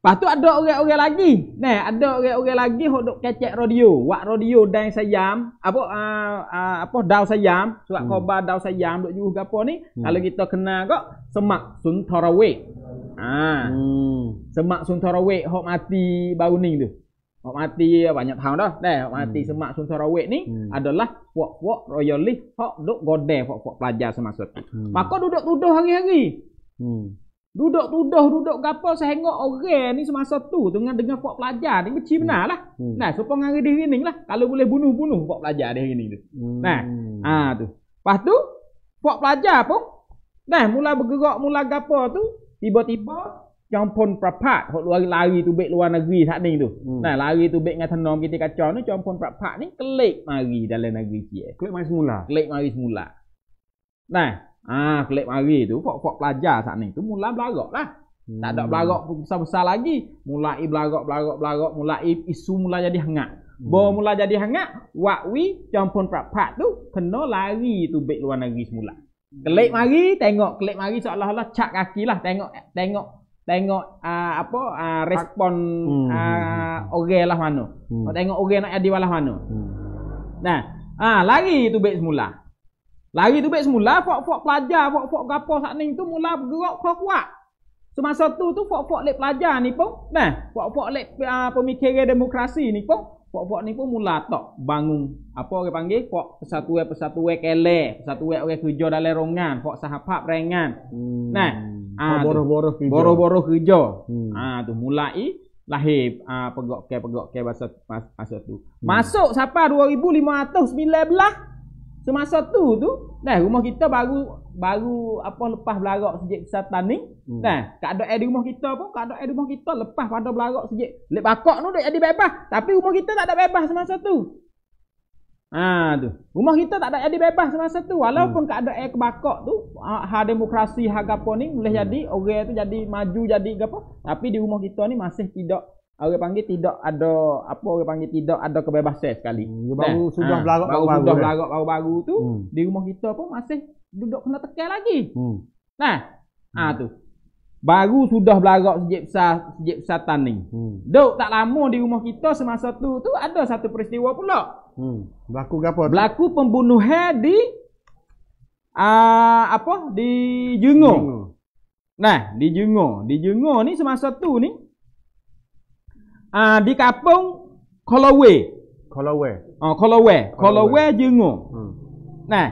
Lepas tu ada orang-orang lagi. Nah, ada orang-orang lagi hok dok kecek radio, wak radio dan sayam, apa uh, uh, apa dau sayam, surat hmm. khabar daun sayam dok juga apa ni? Hmm. Kalau kita kena kok semak suntarawe. Ah. Ha. Hmm. Semak suntarawe hok mati baru ni tu. Hok mati banyak tahun dah. Nah, hok mati hmm. semak suntarawe ni hmm. adalah wak-wak royalis hok dok godeh wak-wak pelajar semasa tu. Hmm. Maka duduk-duduk hari-hari. Hmm. Duduk tuduh, duduk gapo sehengok orang ni semasa tu dengan dengan pok pelajar ni beci hmm. benar lah. Hmm. Nah, supaya ngari diri ni lah. Kalau boleh bunuh, bunuh pok pelajar diri ni tu. Hmm. Nah, ha, tu. Lepas tu, pok pelajar pun, nah, mula bergerak, mula gapo tu, tiba-tiba, yang pun prapat, hok luar lari tu baik luar negeri saat ni tu. Hmm. Nah, lari tu baik dengan tenom kita kacau ni, yang pun prapat ni, klik mari dalam negeri dia. Klik mari semula. Klik mari semula. Nah, Ah, ha, kelip hari tu, pok kok pelajar saat ni. Tu mula belarak lah. Hmm. Tak ada hmm. belarak besar-besar lagi. Mulai belarak, belarak, belarak. Mulai isu mula jadi hangat. Hmm. Bawa mula jadi hangat, wakwi campur prapat tu, kena lari tu baik luar negeri semula. Kelip hmm. mari, tengok kelip mari seolah-olah cak kaki lah. Tengok, tengok, tengok uh, apa uh, respon hmm. uh, ah, orang lah mana. Hmm. Tengok orang nak jadi walah mana. Hmm. Nah, ah lari tu baik semula. Lari tu baik semula, fok-fok pelajar, fok-fok gapo saat ni tu mula bergerak kuat-kuat. Semasa tu tu fok-fok lek pelajar ni pun, nah, fok-fok lek uh, pemikiran demokrasi ni pun, fok-fok ni pun mula tok bangun apa orang panggil fok persatuan persatuan kele, persatuan orang kerja dalam rongan, fok sahabat rengan. Hmm. Nah, ah, boroh-boroh kerja. Boroh-boroh kerja. Hmm. Ah tu mulai lahir uh, pegok ke pegok ke masa masa tu. Hmm. Masuk siapa 2519 Semasa tu tu, nah rumah kita baru baru apa lepas belarak sejak kesatan ni. Hmm. Nah, tak ada air di rumah kita pun, tak ada air di rumah kita lepas pada belarak sejak lek bakok tu dia jadi bebas. Tapi rumah kita tak ada bebas semasa tu. Ha tu. Rumah kita tak ada jadi bebas semasa tu walaupun hmm. tak ada air kebakok tu, ha, ha demokrasi harga apa ni boleh hmm. jadi orang tu jadi maju jadi apa. Tapi di rumah kita ni masih tidak orang panggil tidak ada apa orang panggil tidak ada kebebasan sekali. Hmm, baru nah, sudah ha, belarak baru sudah ya. belarak baru baru tu hmm. di rumah kita pun masih duduk kena tekan lagi. Hmm. Nah. Hmm. Ha tu. Baru sudah belarak sejak besar sejak besar tani. Hmm. Duk tak lama di rumah kita semasa tu tu ada satu peristiwa pula. Hmm. Berlaku apa? Berlaku pembunuhan di uh, apa di Jungo. Jungo. Nah, di Jungo, di Jungo ni semasa tu ni Ah di kapung Kolowe. Kolowe. Oh Kolowe. Kolowe jengo. Hmm. Nah.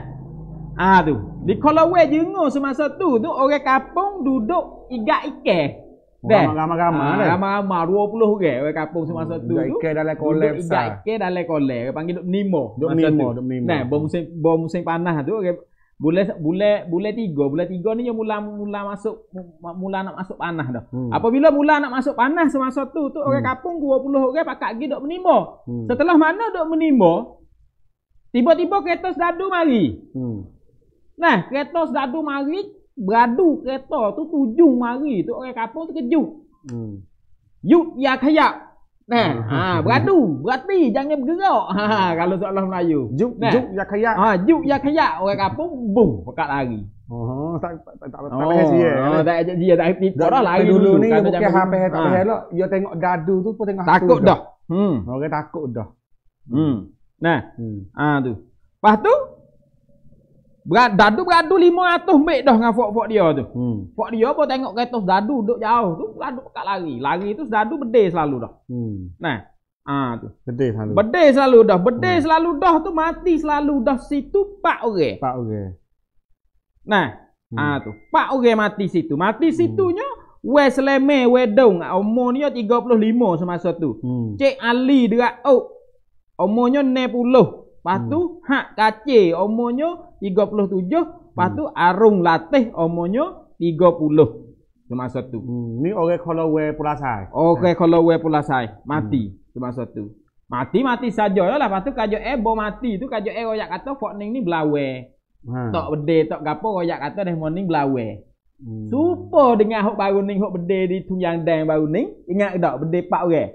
Ah tu. Di Kolowe jengo semasa tu tu orang kapung duduk iga ike. Oh, ramai-ramai ah, lah. ramai ramai puluh orang orang kampung semasa hmm, tu tu. Ike dalam kolam. Ike dalam kolam. Panggil duk nimo. Duk nimo. nimo. Nah, bom sing bom sing panah tu orang bulan bulan bulan tiga bulan tiga ni yang mula mula masuk mula nak masuk panah dah hmm. apabila mula nak masuk panah semasa tu tu orang hmm. kampung puluh orang pakai gi dok menimba hmm. setelah mana dok menimba tiba-tiba kereta sedadu mari hmm. nah kereta sedadu mari beradu kereta tu tujuh mari tu orang kampung terkejut hmm. yuk ya kayak Nah, eh, hmm, hmm, ha, hmm, beradu, berhati jangan bergerak. Ha, ha kalau tu Allah Melayu. Juk nah. juk ya kaya. Ha, juk ya kaya orang kampung bum pekat lari. Oh, tak tak tak tak tak oh, ya, oh, kan? tak ya, tak tak tak tak tak dulu ni bukan HP tak payah lah. Dia tengok dadu tu pun tengok takut dah. Hmm, orang takut dah. Hmm. Nah. Ah tu. Pas tu Berad, dadu beradu 500 mek dah dengan fok-fok dia tu. Hmm. Fok dia pun tengok kereta dadu duduk jauh tu, beradu kat lari. Lari tu dadu bedih selalu dah. Hmm. Nah. Ah ha, tu. Bedih selalu. Bedih selalu dah. Bedih hmm. selalu dah tu mati selalu dah situ pak orang. Pak orang. Nah. Ha, hmm. ha, tu. Pak orang mati situ. Mati hmm. situnya hmm. Wes Leme Wedong umurnya 35 semasa tu. Hmm. Cik Ali dekat oh, umurnya 90. Patu hmm. hak kace omonyo 37, patu hmm. arung latih omonyo 30. Cuma satu. Hmm. Ni orang kalau we pula sai. Okey eh. kalau we pula sai, mati. Hmm. Cuma satu. Mati mati saja ya lah patu kajo e bo mati tu kajo e oyak kata fok ning ni belawe. Hmm. Tok bede tok gapo oyak kata deh morning belawe. Hmm. Supo dengan hok baru ning hok bede di tunjang dang baru ning ingat dak bede pak orang.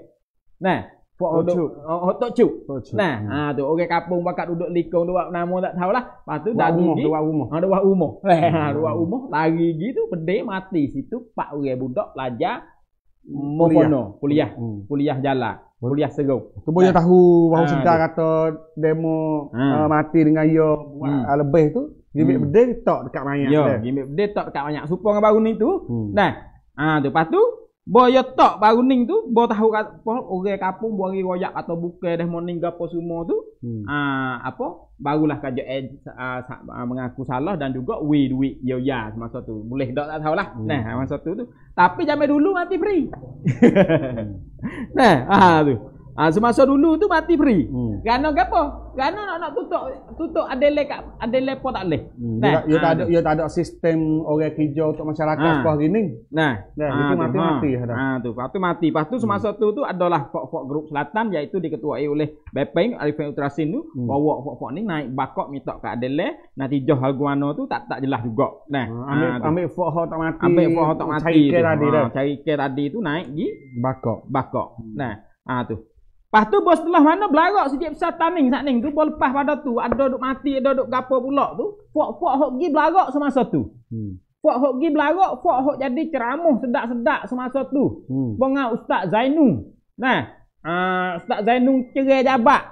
Nah, Pak Ocu. Oh, Tok Cu. Ya. Nah, ha tu orang kampung pakat duduk likung dua nama tak tahulah. Lepas tu dah gigi. Dua rumah. Ha dua rumah. Hmm. Ha dua rumah lari gigi tu pedih mati situ pak orang budak pelajar Mofono, kuliah, kuliah hmm. jalan, kuliah seru. Tu boleh tahu bahawa ha, kata demo ha. Eh, mati dengan yo buat hmm. lebih tu, gimik bedek tok dekat banyak. Yo, gimik bedek tok dekat banyak. supong dengan baru ni tu. Nah, ah tu patu Boyo ya tok baru ning tu, bo tahu kat apa orang kampung bo royak atau buka dah mau gapo semua tu. Hmm. Aa, ah, apa? Barulah kerja eh, sa, ah, ah, mengaku salah dan juga we duit yo ya masa tu. Boleh dak tak tahulah. Hmm. Nah, masa tu tu. Tapi jamai dulu mati free. Hmm. nah, ah tu. Ha, semasa dulu tu mati free. Hmm. Kerana apa? Kerana nak nak tutup tutup adele kat adele pun tak leh. Hmm. Nah. Ya tak ha, ada ya tak ada sistem orang kerja untuk masyarakat ha. sebab gini. Nah. Nah, ha, itu mati mati ha. Ha tu, lepas tu mati. Lepas tu semasa hmm. tu tu adalah fok-fok grup selatan iaitu diketuai oleh Bepeng Arifin Utrasin tu hmm. bawa fok-fok ni naik bakok minta ke Adelaide. nanti jauh Guano tu tak tak jelas juga. Nah. Ha, ambil ha, ambil fok tak mati. Ambil fok tak mati. Cari ke tadi ha, tu naik gi bakok. Bakok. Hmm. Nah. Ah tu. Lepas tu bos telah mana belarak sejak besar taning sat ning tu bol lepas pada tu ada duk mati ada duk gapo pula tu. Fuak fuak hok gi belarak semasa tu. Hmm. Fuak hok gi belarak fuak hok jadi ceramah sedak-sedak semasa tu. Hmm. Bunga Ustaz Zainung. Nah, uh, Ustaz Zainung cerai jabat.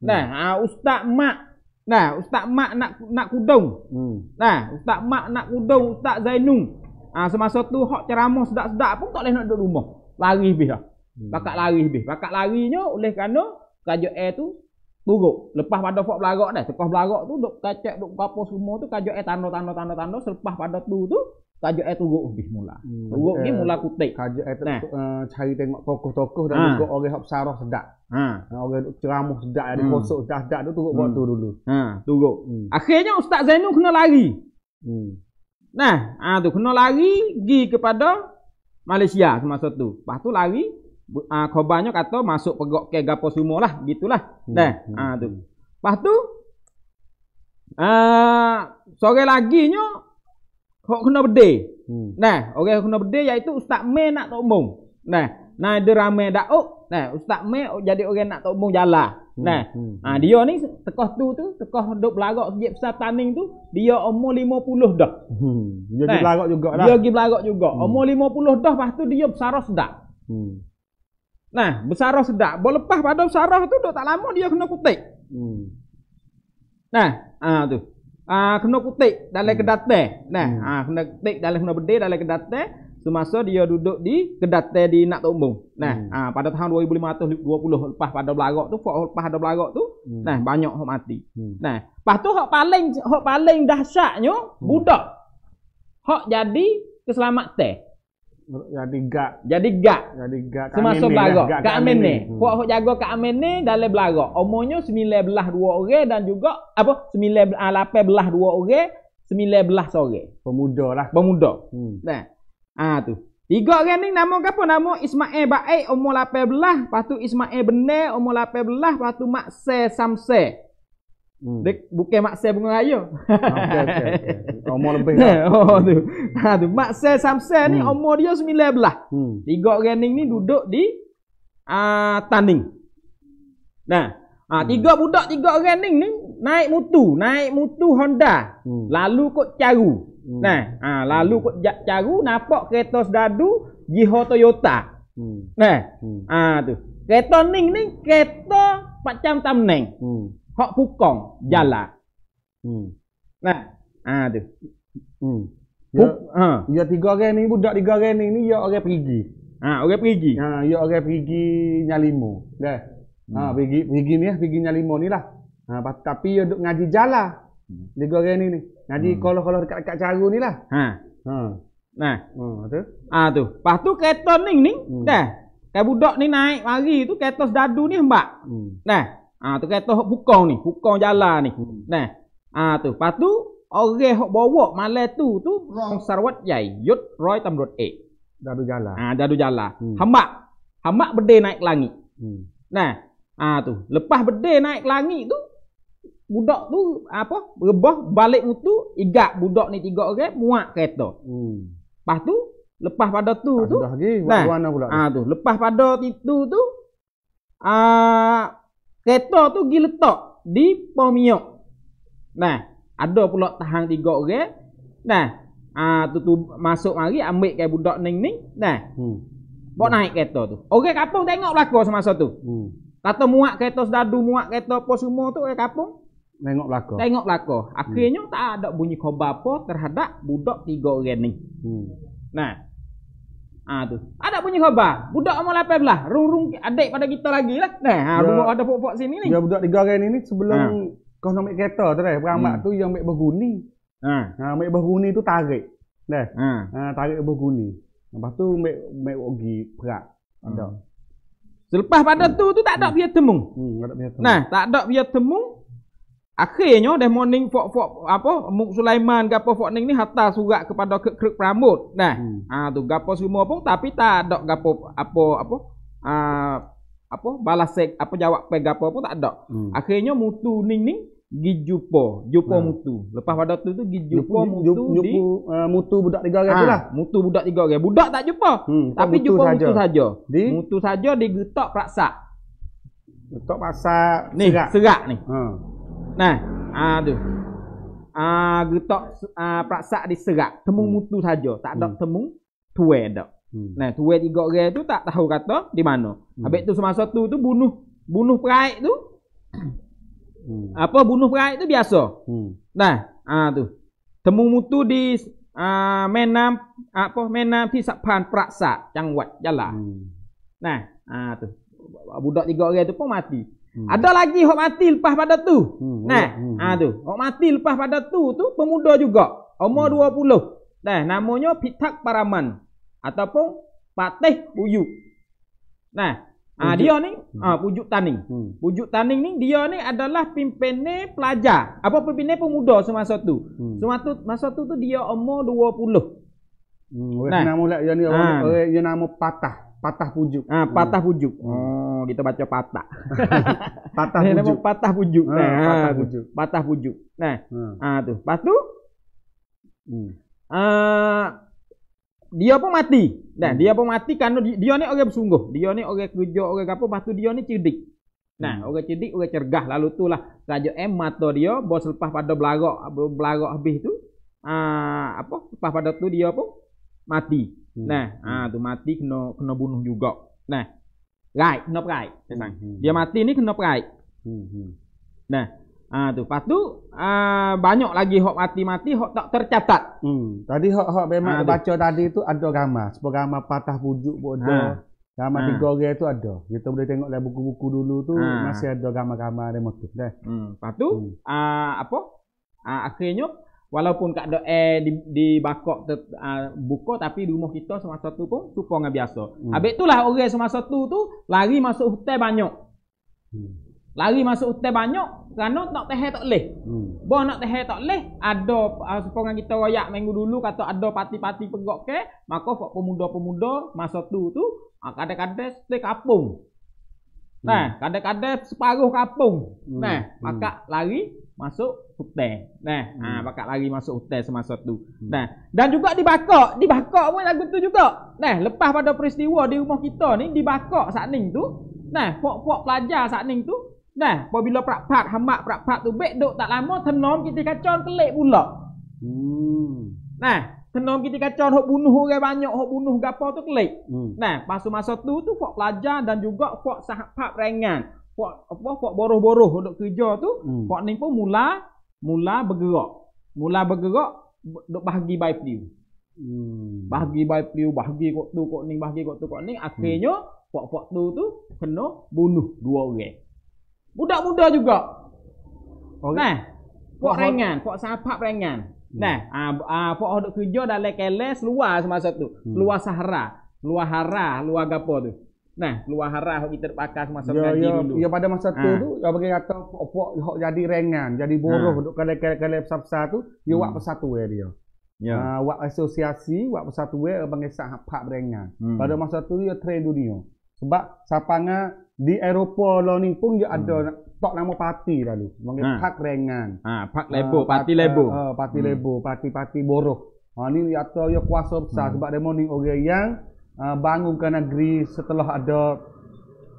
Hmm. Nah, uh, Ustaz Mak Nah, Ustaz Mak nak nak kudung. Hmm. Nah, Ustaz Mak nak kudung Ustaz Zainung. Ah uh, semasa tu hok ceramah sedak-sedak pun tak boleh nak duduk rumah. Lari bih dah. Pakak hmm. lari bih. Pakak larinya oleh kerana kerajaan air tu turun. Lepas pada fok belarak dah. Sekolah belarak tu duk kacak, duk kapur semua tu kerajaan air tanda-tanda-tanda-tanda. Selepas pada tu tu kerajaan air turun lebih mula. Hmm. Turun ni mula kutik. Kerajaan air tu nah. uh, cari tengok tokoh-tokoh dan ha. Ah. juga orang yang bersarah sedap. Ha. Orang yang ceramah sedap, ada hmm. kosok sedap-sedap tu turun hmm. waktu dulu. Ha. Ah, turun. Hmm. Akhirnya Ustaz Zainul kena lari. Hmm. Nah, ah tu kena lari pergi kepada Malaysia semasa tu. Lepas tu lari uh, ah, korbannya kata masuk pegok ke gapo semua lah gitulah hmm, Dah, hmm. ah tu hmm. lepas tu ah uh, sore laginya kok kena bede hmm. nah orang okay, kena bede iaitu ustaz me nak tok umum nah nah dia ramai dak oh. nah ustaz me jadi orang nak tok umum jalan hmm. nah hmm. Uh, dia ni tekoh tu tu tekoh duk belagak sikit pasal taning tu dia umur 50 dah hmm. dia nah, pergi belagak jugalah dia pergi belagak juga hmm. umur 50 dah lepas tu dia besar sedap Nah, bersarah sedak. Bawa lepas pada bersarah tu, tak lama dia kena kutik. Hmm. Nah, ah tu. Ah kena kutik dalam hmm. kedate. Nah, hmm. ah kena kutik dalam kena bedil dalam kedate. Semasa dia duduk di kedate di nak tumbung. Nah, hmm. ah pada tahun 2520 lepas pada belagak tu, fak lepas ada belagak tu, hmm. nah banyak hok mati. Hmm. Nah, lepas tu hok paling hok paling dahsyatnya hmm. budak. Hok jadi keselamatan. Jadi gak. Jadi gak. Jadi gak. Semasa belagak. Gak, gak amin ni. Lah. Kuat hmm. jaga kak amin ni dalam belagak. Umurnya sembilan belah dua orang dan juga apa? Sembilan belah, lapan dua orang. Sembilan belah sore. Pemuda lah. Pemuda. Hmm. Nah. Ah tu. Tiga orang ni nama apa? Nama Ismail Baik umur lapan patu Lepas tu Ismail Benar umur lapan belah. Lepas Maksa Samsa. Hmm. Dek bukan maksel bunga raya. Ah, okey okey. Umur lebih. Lah. oh tu. Ha tu maksel Samsel ni hmm. umur dia 19. Hmm. Tiga gening ni duduk di uh, ah, Taning. Nah, ha, tiga hmm. budak tiga gening ni naik mutu, naik mutu Honda. Hmm. Lalu kot caru. Hmm. Nah, ha, lalu kot jak caru nampak kereta sedadu Jiho Toyota. Hmm. Nah, hmm. ha, tu. Kereta ning ni kereta macam tamneng. Hmm hak pukong jalan. Hmm. Nah, ah tu. Hmm. Ya, ha. Ya tiga orang ni budak tiga orang ni ya orang pergi. Ha, orang pergi. Ha, ya orang pergi nyalimo. Dah. Ha, hmm. Ha, pergi pergi ni, pergi nyalimo ni lah. Ha, tapi ya duk ngaji jalan. Hmm. Tiga orang ni ni. Ngaji hmm. kalau-kalau dekat-dekat caru ni lah. Ha. Ha. Nah. Hmm, tu. Ah tu. Pas tu kereta ni ni. Hmm. Dah. Kayak budak ni naik mari tu kereta dadu ni mbak. Hmm. Nah. Ah tu kata hukum ni, hukum jalan ni. Hmm. Nah. Ah tu, lepas tu orang hok bawa malam tu tu rong sarwat jai yut roy tamrut e. Dadu jalan. Ah ha, dadu jalan. Hmm. Hamak. Hamak bede naik langit. Hmm. Nah. Ah tu, lepas bede naik langit tu budak tu apa rebah balik mutu igak budak ni tiga orang okay, muak kereta. Hmm. Lepas tu lepas pada tu tu. nah. ah tu, lepas pada itu tu ah kereta tu gi letak di pomio. nah ada pula tahang tiga orang nah ah tu, tu masuk mari ambil kai budak ning ning nah hmm. bawa naik kereta tu orang kampung tengok belako semasa tu hmm. kata muak kereta sedadu muak kereta apa semua tu orang kampung tengok belako tengok belako hmm. akhirnya hmm. tak ada bunyi khabar apa terhadap budak tiga orang ni hmm. nah Ha tu. Ada punya khabar. Budak umur 8 belah. Rung-rung adik pada kita lagi lah. Nah, ha, rumah ada pokok-pokok sini ni. Ya budak di garang ni sebelum ha. kau nak ambil kereta tu dah. Perambat hmm. tu yang ambil berguni. Ha. Ha, ambil berguni tu tarik. Dah. Ha. ha. tarik berguni. Lepas tu ambil ambil ogi perak. Ada. Hmm. Selepas pada hmm. tu tu tak ada hmm. biar temung. Hmm, tak ada biar temung. Nah, tak ada biar temung. Akhirnya dah morning fok fok apa Muk Sulaiman gapo fok ning ni hatta surat kepada kek kek Pramod dah. Hmm. Ha tu gapo semua pun tapi tak ada gapo apa apa a ha, apa balas apa jawab pe gapo pun tak ada. Hmm. Akhirnya mutu ning ning gi jupo jumpa hmm. mutu. Lepas pada tu tu gi jumpa mutu di jupo, uh, eh, mutu budak tiga orang ha, lah. Mutu budak tiga orang. Budak tak jupo, Hmm, tapi jumpa mutu saja. Mutu saja digetak praksa. Getak pasak serak. Ni serak ha. ni. Hmm. Nah, ah tu. Ah getok ah praksak diserak, temung hmm. mutu saja, tak ada hmm. temung tue dak. Hmm. Nah, tue tiga orang tu tak tahu kata di mana. Hmm. Habis tu semasa tu tu bunuh bunuh peraik tu. Hmm. Apa bunuh peraik tu biasa. Hmm. Nah, ah tu. Temung mutu di ah menam apa menam di sapan praksak cangwat jalan. Hmm. Nah, ah tu. Budak tiga orang tu pun mati. Hmm. Ada lagi orang mati lepas pada tu. Hmm. Nah, hmm. hmm ha hmm. tu. Orang mati lepas pada tu tu pemuda juga. Umur hmm. 20. Nah, namanya Pitak Paraman ataupun Patih Buyu. Nah, ha, dia ni hmm. ah ha, Pujuk Taning. Hmm. Pujuk Taning ni dia ni adalah pimpin pelajar. Apa pimpin pemuda semasa tu? Hmm. Semasa tu masa tu tu dia umur 20. Hmm. Nah. Nama mula yang ni ha. orang ha. yang nama Patah patah pujuk. Ah, patah hmm. pujuk. Hmm. Oh, kita baca patah. patah pujuk. Ah, Nama patah pujuk. Nah, patah pujuk. Patah pujuk. Nah. Hmm. Ah, tu. pas tu hmm. Ah, dia pun mati. Nah, hmm. dia pun mati karena dia, dia ni orang bersungguh. Dia ni orang kerja, orang apa? pas tu dia ni cerdik. Nah, hmm. orang cerdik, orang cergah. Lalu tu lah saja M mata dia bos lepas pada belarak, belarak habis tu. Ah, apa? Lepas pada tu dia pun Mati. Hmm. Nah, ha, hmm. ah tu mati kena kena bunuh juga. Nah. Rai, kena perai. Hmm. hmm dia hmm. mati ni kena perai. Hmm. hmm. Nah. Ah tu, lepas tu ah, banyak lagi hok mati-mati hok tak tercatat. Hmm. Tadi hok hok memang ah, baca tadi tu ada gama, sebab gama patah wujud pun ada. Ah. Gama ah. tiga orang tu ada. Kita boleh tengok dalam buku-buku dulu tu ah. masih ada gama-gama remote tu. Nah. Hmm. Lepas tu hmm. ah, apa? Ah, akhirnya walaupun kat ada air eh, di, di bakok ter, uh, ah, buka tapi di rumah kita semasa tu pun supo dengan biasa. Hmm. Habis itulah orang semasa tu tu lari masuk hutan banyak. Hmm. Lari masuk hutan banyak kerana nak teh tak leh. Hmm. Bo nak teh tak leh ada uh, ah, supo dengan kita royak minggu dulu kata ada parti-parti pegok ke maka pok pemuda-pemuda masa tu tu ah, kadang-kadang stay kampung. Hmm. Nah, kadang-kadang separuh kapung. Hmm. Nah, hmm. maka hmm. lari masuk hutan. Nah, ha, hmm. ha, bakat lari masuk hutan semasa tu. Hmm. Nah, dan juga di dibakok, dibakok pun lagu tu juga. Nah, lepas pada peristiwa di rumah kita ni di dibakok sakning tu. Nah, pok-pok pelajar sakning tu. Nah, apabila prapat hamak prapat tu bek dok tak lama tenom kita kacau kelik pula. Hmm. Nah, tenom kita kacau hok bunuh orang banyak, hok bunuh gapo tu kelik. Hmm. Nah, pasu masa tu tu pok pelajar dan juga pok sahabat rengan. Puak apa puak boroh-boroh dok kerja tu, hmm. puak ni pun mula mula bergerak. Mula bergerak dok bahagi by few. Hmm. Bahagi by few, bahagi kok tu kok ni, bahagi kok tu kok ni, akhirnya hmm. puak-puak tu tu kena bunuh dua orang. Budak muda juga. Okay. Nah, puak ringan, puak sahabat ringan. Hmm. Nah, hmm. ah, ah, puak dok kerja dalam kelas luar semasa tu, hmm. luar Sahara, luar Hara, luar gapo tu. Nah, keluar harah hok kita pakai semasa ya, mengaji ya, dulu. Ya, pada masa ha. tu ah. tu kau bagi kata pokok hok jadi ringan, jadi buruh ah. ha. duk kala-kala besar-besar tu, dia hmm. buat persatu ya, dia. Ya. Uh, buat asosiasi, buat persatu ya, bagi sah pak ringan. Hmm. Pada masa tu dia trend dunia. Sebab sapanga di Eropah lo pun dia ada hmm. tok nama parti lalu, bagi ha. pak ringan. Ha, pak lebo, uh, parti lebo. parti hmm. lebo, parti-parti boroh. Ha ni dia kuasa besar hmm. sebab dia morning orang yang Ah, bangunkan negeri setelah ada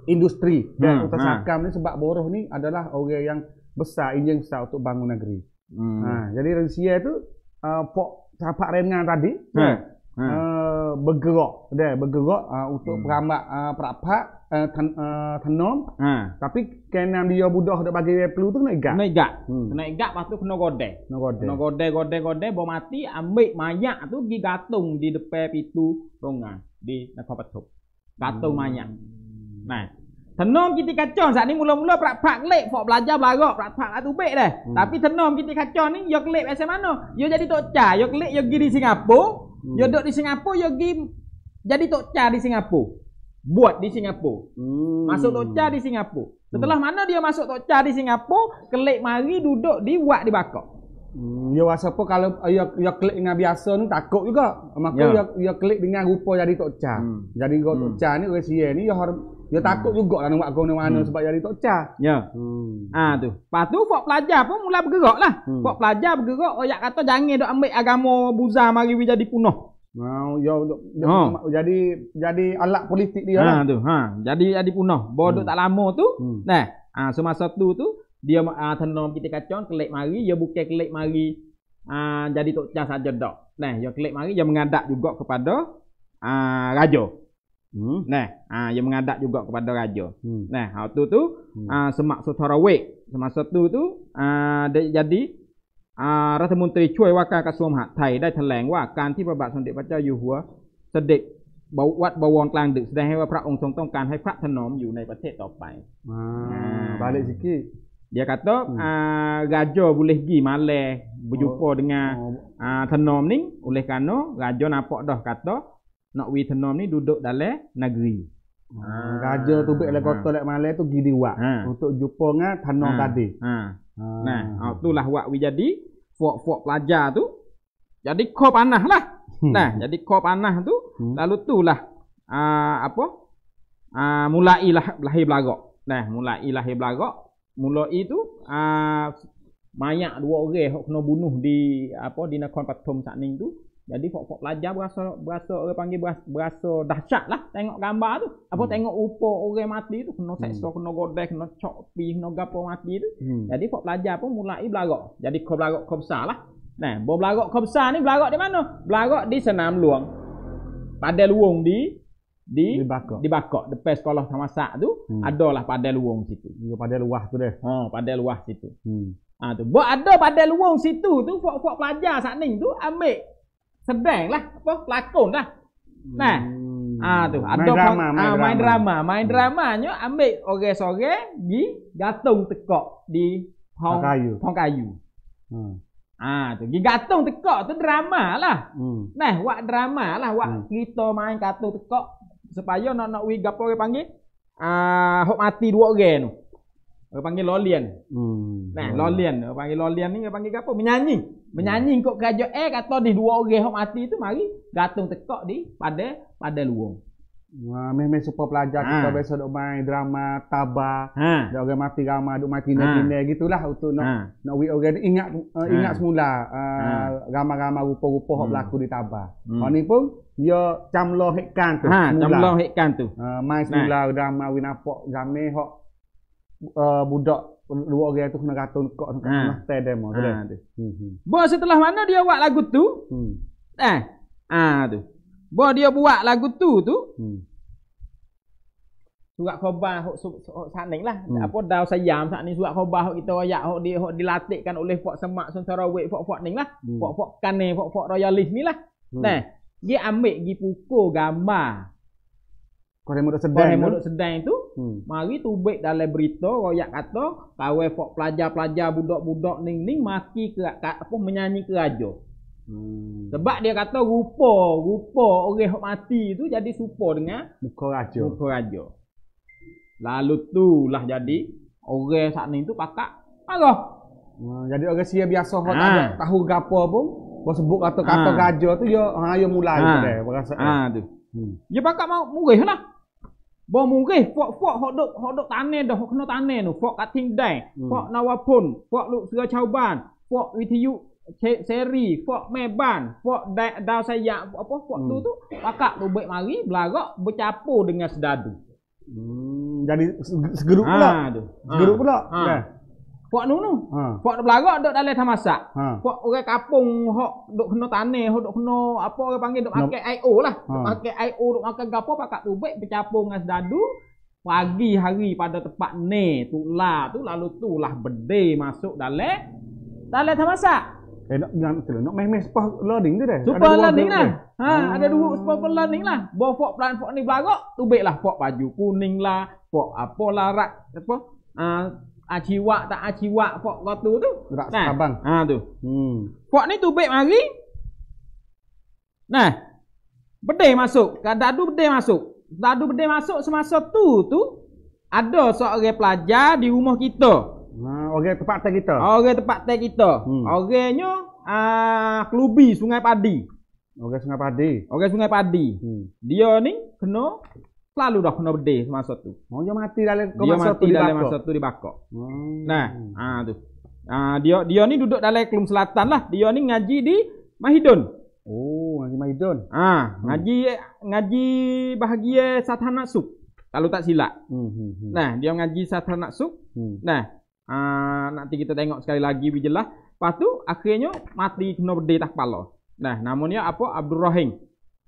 industri hmm, dan utas hmm. hakam hmm. ni sebab boroh ni adalah orang yang besar injen besar untuk bangun negeri. Hmm. Ha, jadi Rusia tu uh, pok Pak Rengan tadi hmm. Ha. Eh, bergerak dah bergerak uh, untuk hmm. perambat uh, eh, perapak uh, ten, uh, tenom ha. tapi kena dia budak dak bagi replu tu kena igak kena igak hmm. kena igak lepas tu kena gode kena gode kena gode gode gode bo mati ambil mayak tu gi gatung di depan pitu rongan di nak patuk gatung hmm. mayak nah Tenung kita kacau saat ni mula-mula prak-prak kelip. Fak belajar belarak, prak-prak lah tubik dah. Hmm. Tapi tenung kita kacau ni, yo kelip macam mana? Yo jadi tok ca, yo kelip yo pergi di Singapura. Hmm. Yo duduk di Singapura, yo pergi jadi tok ca di Singapura. Buat di Singapura. Hmm. Masuk tok ca di Singapura. Setelah hmm. mana dia masuk tok ca di Singapura, kelip mari duduk di wak di bakok. Hmm, yo rasa apa kalau eh, yo yo klik dengan biasa ni takut juga. Maka ya. yo yeah. yo klik dengan rupa jadi tok ca. Hmm. Jadi go hmm. tok ca ni orang sia ni yo dia hmm. takut juga lah nak guna mana hmm. sebab jadi tok cah. Ya. Yeah. Hmm. Ah ha, tu. Lepas tu buat pelajar pun mula bergerak lah. Hmm. Buat pelajar bergerak ayat kata jangan dok ambil agama buzar mari we jadi punah. mau, oh, ya, dok, oh. Ha. jadi jadi alat politik dia ha, lah. tu. Ha, jadi jadi punah. Bodoh hmm. tak lama tu. Hmm. Nah, ha, semasa tu tu dia ah ha, tenom kita kacau kelik mari, dia ya bukan kelik mari. Ah ha, jadi tok cah saja dok. Nah, dia ya kelik mari dia ya mengadap juga kepada ah ha, raja. Hmm. Nah, ah yang mengadap juga kepada raja. Hmm. Nah, hal tu tu hmm. ah semak secara wek. Semasa tu tu ah dia jadi ah Rata Menteri Cui Wakil Kasum Hak Thai dah terlang wah kan ti Prabat Sondek Pacar Yuhua sedek bau wat bau wong kelang dek sedang hewa prak ong song tong kan hai prak tenom yu nai pasir top pai. Ah, balik sikit. Dia kata hmm. ah raja boleh gi malai berjumpa oh. dengan oh. ah tenom ni oleh kerana raja napok dah kata nak wi tenom ni duduk dalam negeri. Ha. Raja tu baik lekot ah. tu lek malai tu gidi wak ha. untuk jumpa dengan tanah ha. tadi. Ha. ha. Nah, ha. itulah wak wi jadi fuak-fuak pelajar tu. Jadi kau panah lah. Hmm. nah, jadi kau panah tu hmm. lalu tu lah uh, apa? Uh, mulai lahir belagak. Nah, mulailah lahir belagak. Mulai tu uh, mayak dua orang yang kena bunuh di apa di Nakon Patum saat ni tu. Jadi fok-fok pelajar berasa berasa orang panggil berasa, berasa dahsyat lah tengok gambar tu. Apa hmm. tengok rupa orang mati tu kena hmm. seksa, hmm. kena godek, kena cok pi, kena gapo mati tu. Hmm. Jadi fok pelajar pun mulai belagak. Jadi kau belagak kau besar lah. Nah, bo belagak kau besar ni belagak di mana? Belagak di senam luang. Pada luang di di di bakok, di bakok, depan sekolah sama sak tu hmm. adalah pada luang situ. Ya pada luah tu deh. Ha, pada luah situ. Hmm. Ha tu. Bo ada pada luang situ tu fok-fok pelajar sak ning tu ambil sedang lah apa lakon lah nah hmm. ah tu ada ah, main drama, main, ah, drama. main hmm. drama main dramanya ambil orang-orang di gatung tekok di pong kayu pong kayu hmm. ah tu di gatung tekok tu drama lah hmm. nah wak drama lah wak hmm. kita main kartu tekok supaya nak nak wi gapo panggil ah hok mati dua orang tu orang panggil lolian hmm. nah lolian orang panggil lolian ni orang panggil gapo menyanyi Menyanyi hmm. ikut kerajaan eh kata di dua orang yang mati tu mari gantung tekak di pada pada luang. Wah, uh, memang super pelajar ha. kita biasa dok main drama tabah. Ha. Dia orang mati drama duk mati ha. nak gitulah untuk nak ha. nak we orang ingat uh, ingat semula uh, ha. rama-rama rupa-rupa hmm. berlaku di tabah. Hmm. Kau ni pun dia camlo hekkan tu. Ha, camlo hekkan tu. Uh, main semula nah. drama we nampak rame hok uh, budak luar orang tu kena kata kok kena ha. master demo tu. Ha, kan? Hmm. hmm. Bo setelah mana dia buat lagu tu? Hmm. Eh. Ah tu. Bo dia buat lagu tu tu. Hmm. Surat khabar hok hok saning lah. Hmm. Apa dau sayam sak ni surat khabar hok kita ayak hok dia hok dilatihkan oleh Pak Semak Sentara Wei Pak Pak ning lah. Pak hmm. Pak kan ni Pak Pak Royalis ni lah. Hmm. Nah, dia ambil gi pukul gambar. Korea Mulut Sedang. Korea Mulut Sedang itu hmm. mari tubik dalam berita royak kata kawe fok pelajar-pelajar budak-budak ning ning maki ke apa menyanyi ke raja. Hmm. Sebab dia kata rupa rupa orang hok mati itu jadi supo dengan muka raja. Muka raja. Lalu tu lah jadi orang saat ni tu pakak marah. Hmm, jadi orang sia biasa hok ah. ha. tahu gapo pun kau sebut kata kata ha. Ah. gajah ah, tu dia ha ayo mulai ha. dia berasa ha tu. Hmm. Dia ya, pakak mau murih lah. Hmm. Bo murih fuak-fuak hok dok hok dok tane dah hok kena tane tu fuak kat tingdai hmm. fuak nawapun, pun fuak lu sura cawban fuak witiyu seri fuak meban fuak da da saya apa fuak tu hmm. tu pakak tu baik mari belarak bercapur dengan sedadu hmm jadi segeruk ha, ha. pula ha tu segeruk pula ha. Puak nunu. Ha. Puak belarak duk dalam tanah masak. Ha. Puak orang kapung hok duk kena tanah, hok duk kena apa orang panggil duk makan IO lah. Ha. Duk IO duk makan gapo pakak tubek bercapung dengan sedadu. Pagi hari pada tempat ni tulah tu lalu tulah lah bede masuk dalam dalam tanah masak. Eh nak jangan kena nak meh-meh spah landing tu dah. Spah landing lah. Ha ada dua spah landing lah. Bofok plan fok ni belarak, tubek lah fok baju kuning lah, fok apa larat apa. Ha, aciwa tak aciwa pok waktu tu. Gerak nah. Kan? sabang. Ha tu. Hmm. Pok ni tubik mari. Nah. Bedeh masuk, kadadu bedeh masuk. Dadu bedeh masuk semasa tu tu ada seorang pelajar di rumah kita. Nah, ha, orang tempat teh kita. Orang tempat teh kita. Hmm. Orangnya uh, ah, Kelubi Sungai Padi. Orang Sungai Padi. Orang Sungai Padi. Hmm. Dia ni kena Selalu dah kena berdeh masa tu. Oh, dia mati dalam masa dia mati tu dalam masa tu dibakok. Hmm. Nah, hmm. ah tu. Ah dia dia ni duduk dalam Kelum Selatan lah. Dia ni ngaji di Mahidun. Oh, ngaji Mahidun. Ah, hmm. ngaji ngaji bahagia Satana Suk. Kalau tak silap. Hmm, hmm, hmm. Nah, dia ngaji Satana Suk. Hmm. Nah, ah nanti kita tengok sekali lagi bijelah. Lepas tu akhirnya mati kena berdeh tak kepala. Nah, namanya apa? Abdul Rahim.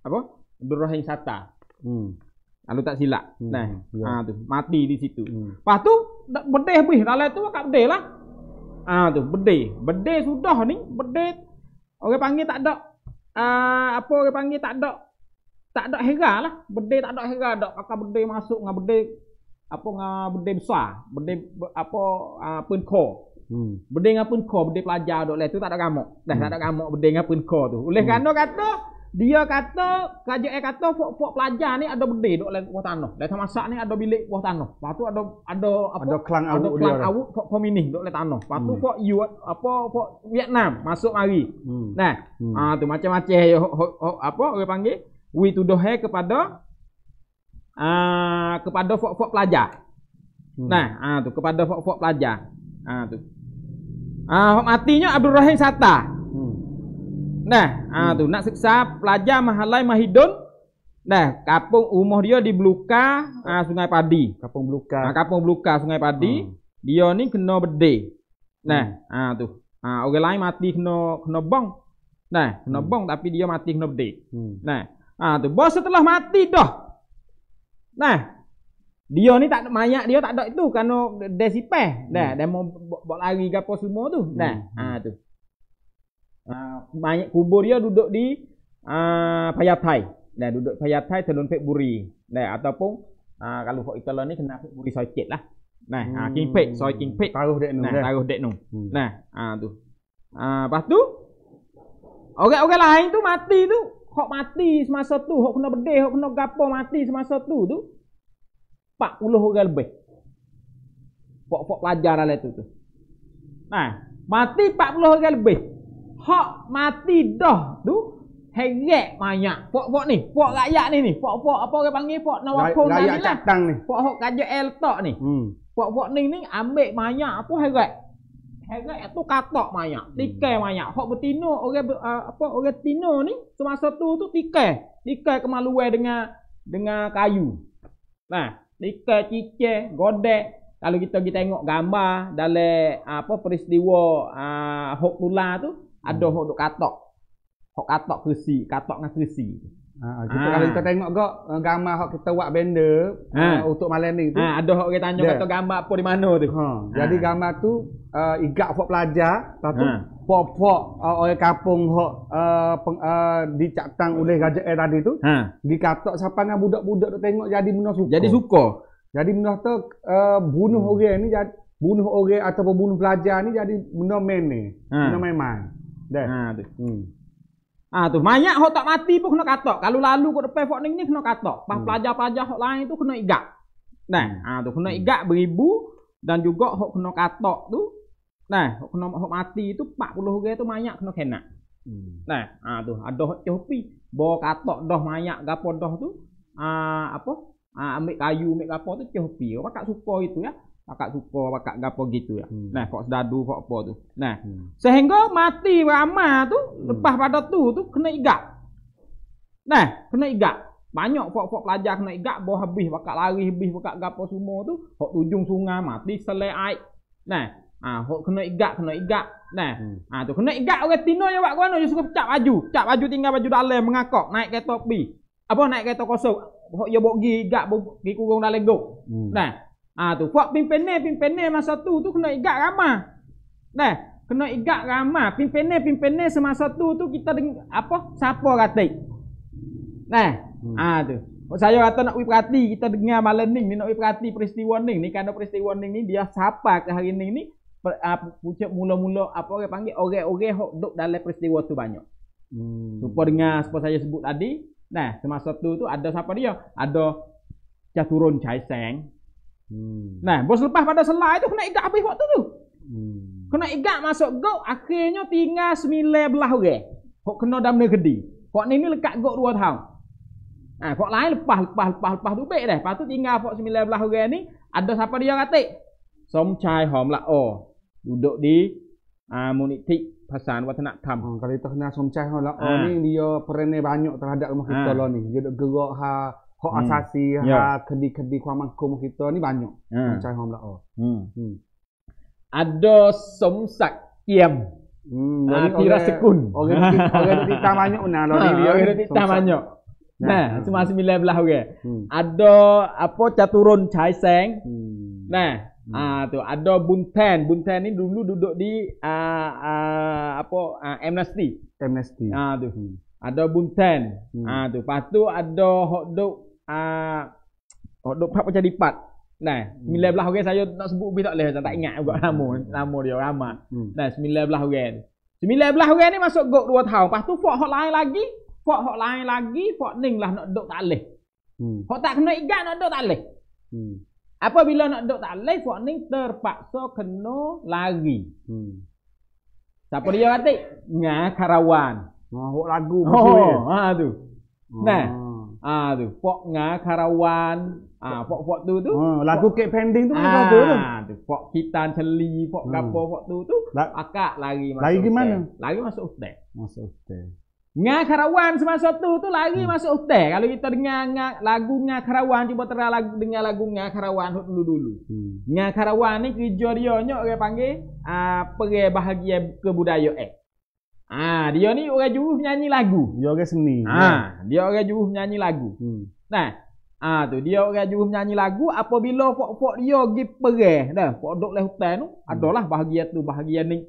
Apa? Abdul Rahim Sata. Hmm kalau tak silap hmm. nah hmm, ya. ha, tu mati di situ hmm. lepas tu bedeh pergi dalam tu kat bedeh lah ha, tu bedeh bedeh sudah ni bedeh orang panggil tak ada uh, apa orang panggil tak ada tak ada hera lah bedeh tak ada hera dak kakak bedeh masuk dengan bedeh apa dengan bedeh besar bedeh apa uh, ah, penko hmm. bedeh dengan penko bedeh pelajar dak lain tu tak ada kamu dah hmm. tak ada kamu bedeh dengan penko tu oleh hmm. kerana kata dia kata kerajaan eh kata fok-fok pelajar ni ada bedi dok lain buah tanah. Dah masak ni ada bilik buah tanah. Lepas tu ada ada apa? Ada kelang awuk dia. Ada awuk fok pemini dok lain tanah. Lepas tu fok hmm. apa fok Vietnam masuk mari. Hmm. Nah. Hmm. Ah tu macam-macam yo ya, ho, ho, ho, apa orang panggil? We to do hair kepada ah kepada fok-fok pelajar. Hmm. Nah, ah tu kepada fok-fok pelajar. Ah tu. Ah matinya Abdul Rahim Sattar. Nah, ah, tu nak siksa pelajar Mahalai Mahidun. Nah, kampung umur dia di Bluka, ah, ha, Sungai Padi. Kampung Bluka. Nah, ha, kampung Bluka Sungai Padi. Hmm. Dia ni kena bede. Nah, hmm. ah tu. Ah, orang lain mati kena kena bong. Nah, kena hmm. bong tapi dia mati kena bede. Hmm. Nah, ah tu. Bos setelah mati dah. Nah, dia ni tak mayat dia tak ada itu kerana desipeh. Nah, hmm. dia mau bawa lari ke apa semua tu. Nah, hmm. ah tu. Ah, banyak kubur dia duduk di uh, Payatai. Nah, duduk Payatai telun Pek Buri. Nah, ataupun uh, kalau Pak Italo ni kena Pek Buri Soikit lah. Nah, hmm. uh, King Pek, Soi King Pek. Taruh dek nung. Nah, eh? taruh dek nung. Hmm. Nah, uh, tu. Uh, lepas tu, orang-orang lain tu mati tu. Hok mati semasa tu. Hok kena berdeh, hok kena gapo mati semasa tu tu. 40 orang lebih. Pok-pok pelajar lah tu tu. Nah, mati 40 orang lebih hak mati dah tu heret banyak pok-pok ni pok rakyat ni ni pok-pok apa orang panggil pok nawakon Ray, rakyat lah. catang ni pok hok kerja el tok ni hmm. pok-pok ni ni ambil banyak apa heret heret tu katok banyak hmm. tikai banyak hok betino orang uh, apa orang tino ni semasa tu tu tikai tikai kemaluan dengan dengan kayu nah tikai cice godek kalau kita kita tengok gambar dalam uh, apa peristiwa uh, hok tular tu ada hok hmm. duk katok hok katok kusi, katok dengan kerusi ha, kita ha. Ah. kalau kita tengok kok eh, gambar hok kita buat benda ha. uh, untuk malam ni tu ha, ada hok kita tanya kata gambar apa di mana tu ha. ha. jadi gambar tu uh, igak hok pelajar satu ha. pop-pop uh, orang kampung hok uh, uh, dicatang oleh raja eh tadi tu ha. katok siapa dengan budak-budak tu tengok jadi benda suka jadi suka jadi benda tu uh, bunuh hmm. orang ni jadi bunuh orang ataupun bunuh pelajar ni jadi benda main ni ha. benda main-main Dah. Ha tu. Hmm. Ha tu. Mayat hok tak mati pun kena katok. Kalau lalu kat depan fort ni kena katok. Pas hmm. pelajar-pelajar hok lain tu kena igak. Dah. Hmm. Ha tu kena hmm. igak beribu dan juga hok kena katok tu. Nah, hok kena hok mati tu 40 orang tu banyak kena kena. Hmm. Nah, ha tu ada hok cepi. Bo katok dah banyak gapo dah tu. Ah ha, apa? ha, ambil kayu ambil gapo tu cepi. Orang tak suka itu ya. Hmm akak suka akak gapo gitu ya. Hmm. Nah, kok dadu kok apa tu. Nah, hmm. sehingga mati ramah tu hmm. lepas pada tu tu kena igak. Nah, kena igak. Banyak pok-pok pelajar kena igak bo habis bakak lari habis bakak gapo semua tu, hok ujung sungai mati sele Nah, ah hok kena igak kena igak. Nah, hmm. ah tu kena igak orang tino yang buat gua nak suka pecak baju, pecak baju tinggal baju dalam mengakok naik kereta pi. Apa naik kereta kosong. Hok yo bok gi igak kurung dalam go. Hmm. Nah, Ah ha, tu, buat pimpinan-pimpinan masa tu tu kena igat ramah. Nah, kena igat ramah. Pimpinan-pimpinan semasa tu tu kita dengar apa? Siapa kata? Nah, hmm. ah ha, tu. Kalau oh, saya kata nak pergi perhati, kita dengar malam ni, ni nak pergi perhati peristiwa ni, ni kerana peristiwa ni, ni dia siapa ke hari ni ni, per, ha, mula-mula apa orang panggil, orang-orang yang duduk dalam peristiwa tu banyak. Hmm. Lupa dengar seperti saya sebut tadi, nah, semasa tu tu ada siapa dia? Ada Caturun Chai Seng, Hmm. Nah, bos lepas pada selai tu kena igat habis waktu tu. Hmm. Kena igat masuk gok akhirnya tinggal sembilan belah orang. Kok kena dalam negeri gede. Kok ni ni lekat gok dua tahun. Nah, kok lain lepas lepas lepas lepas tu baik dah. Patu tinggal kok sembilan belah orang ni ada siapa dia kata? Som chai hom la o. Oh, duduk di uh, ah, munitik pasal watanakam. Hmm, ah, kalau itu kena som chai hom la o oh, ah. ni dia perene banyak terhadap rumah kita lah ni. Dia duduk gerak ha hak hmm. asasi ya. hak yeah. kedi kendi kuah mangkum kita ni banyak hmm. cai hom lah hmm. hmm. ada somsak kiam hmm. Uh, tira sekun orang orang di tamanya una lah, lo ha, di orang di tamanya nah semua sembilan belah okey hmm. ada apa caturun cai seng hmm. nah Hmm. Ah tu ada Bunten. Bunten ni dulu duduk di ah, ah apa ah, Amnesty. Amnesty. Ah tu. Hmm. Ada Bunten. Hmm. Ah tu. Pastu ada hok duk uh, oh, dok macam lipat. Nah, hmm. 19 orang saya nak sebut lebih tak boleh tak ingat juga hmm. nama nama dia ramah. Hmm. Nah, 19 orang. 19 orang ni masuk gok 2 tahun. Pastu fok hok lain lagi, fok hok lain lagi, fok ning lah nak duk tak leh. Hmm. Fok tak kena igat nak duk tak leh. Hmm. Apabila nak duk tak leh, fok ning terpaksa kena lagi. Hmm. Siapa dia kata? Ngah karawan. Ah, oh, lagu betul. Oh, ya. ha tu. Oh. Nah, Ah tu, Fok Nga Karawan. Ah Fok Fok tu tu. Ha, lagu Kek Pending tu kan, ah, kan tu. Ah tu, Fok Kitan Celi, Fok hmm. Kapo Fok tu tu. La akak lari masuk. Lari ke mana? Lari masuk hotel. Masuk hotel. Nga Karawan semasa tu tu lari hmm. masuk hotel. Kalau kita dengar Nga, lagu Nga Karawan, cuba terang lagu, dengar lagu Nga Karawan dulu dulu. Hmm. Nga Karawan ni kerja dia nyok dia panggil uh, perai bahagia kebudayaan. Eh. Ha, dia ni orang juruh menyanyi lagu. Dia orang seni. Ha, ya. dia orang juruh menyanyi lagu. Hmm. Nah. Ha, tu dia orang juruh menyanyi lagu apabila fok-fok dia pergi perah dah, fok dok leh hutan tu, hmm. adalah bahagian tu bahagia ni.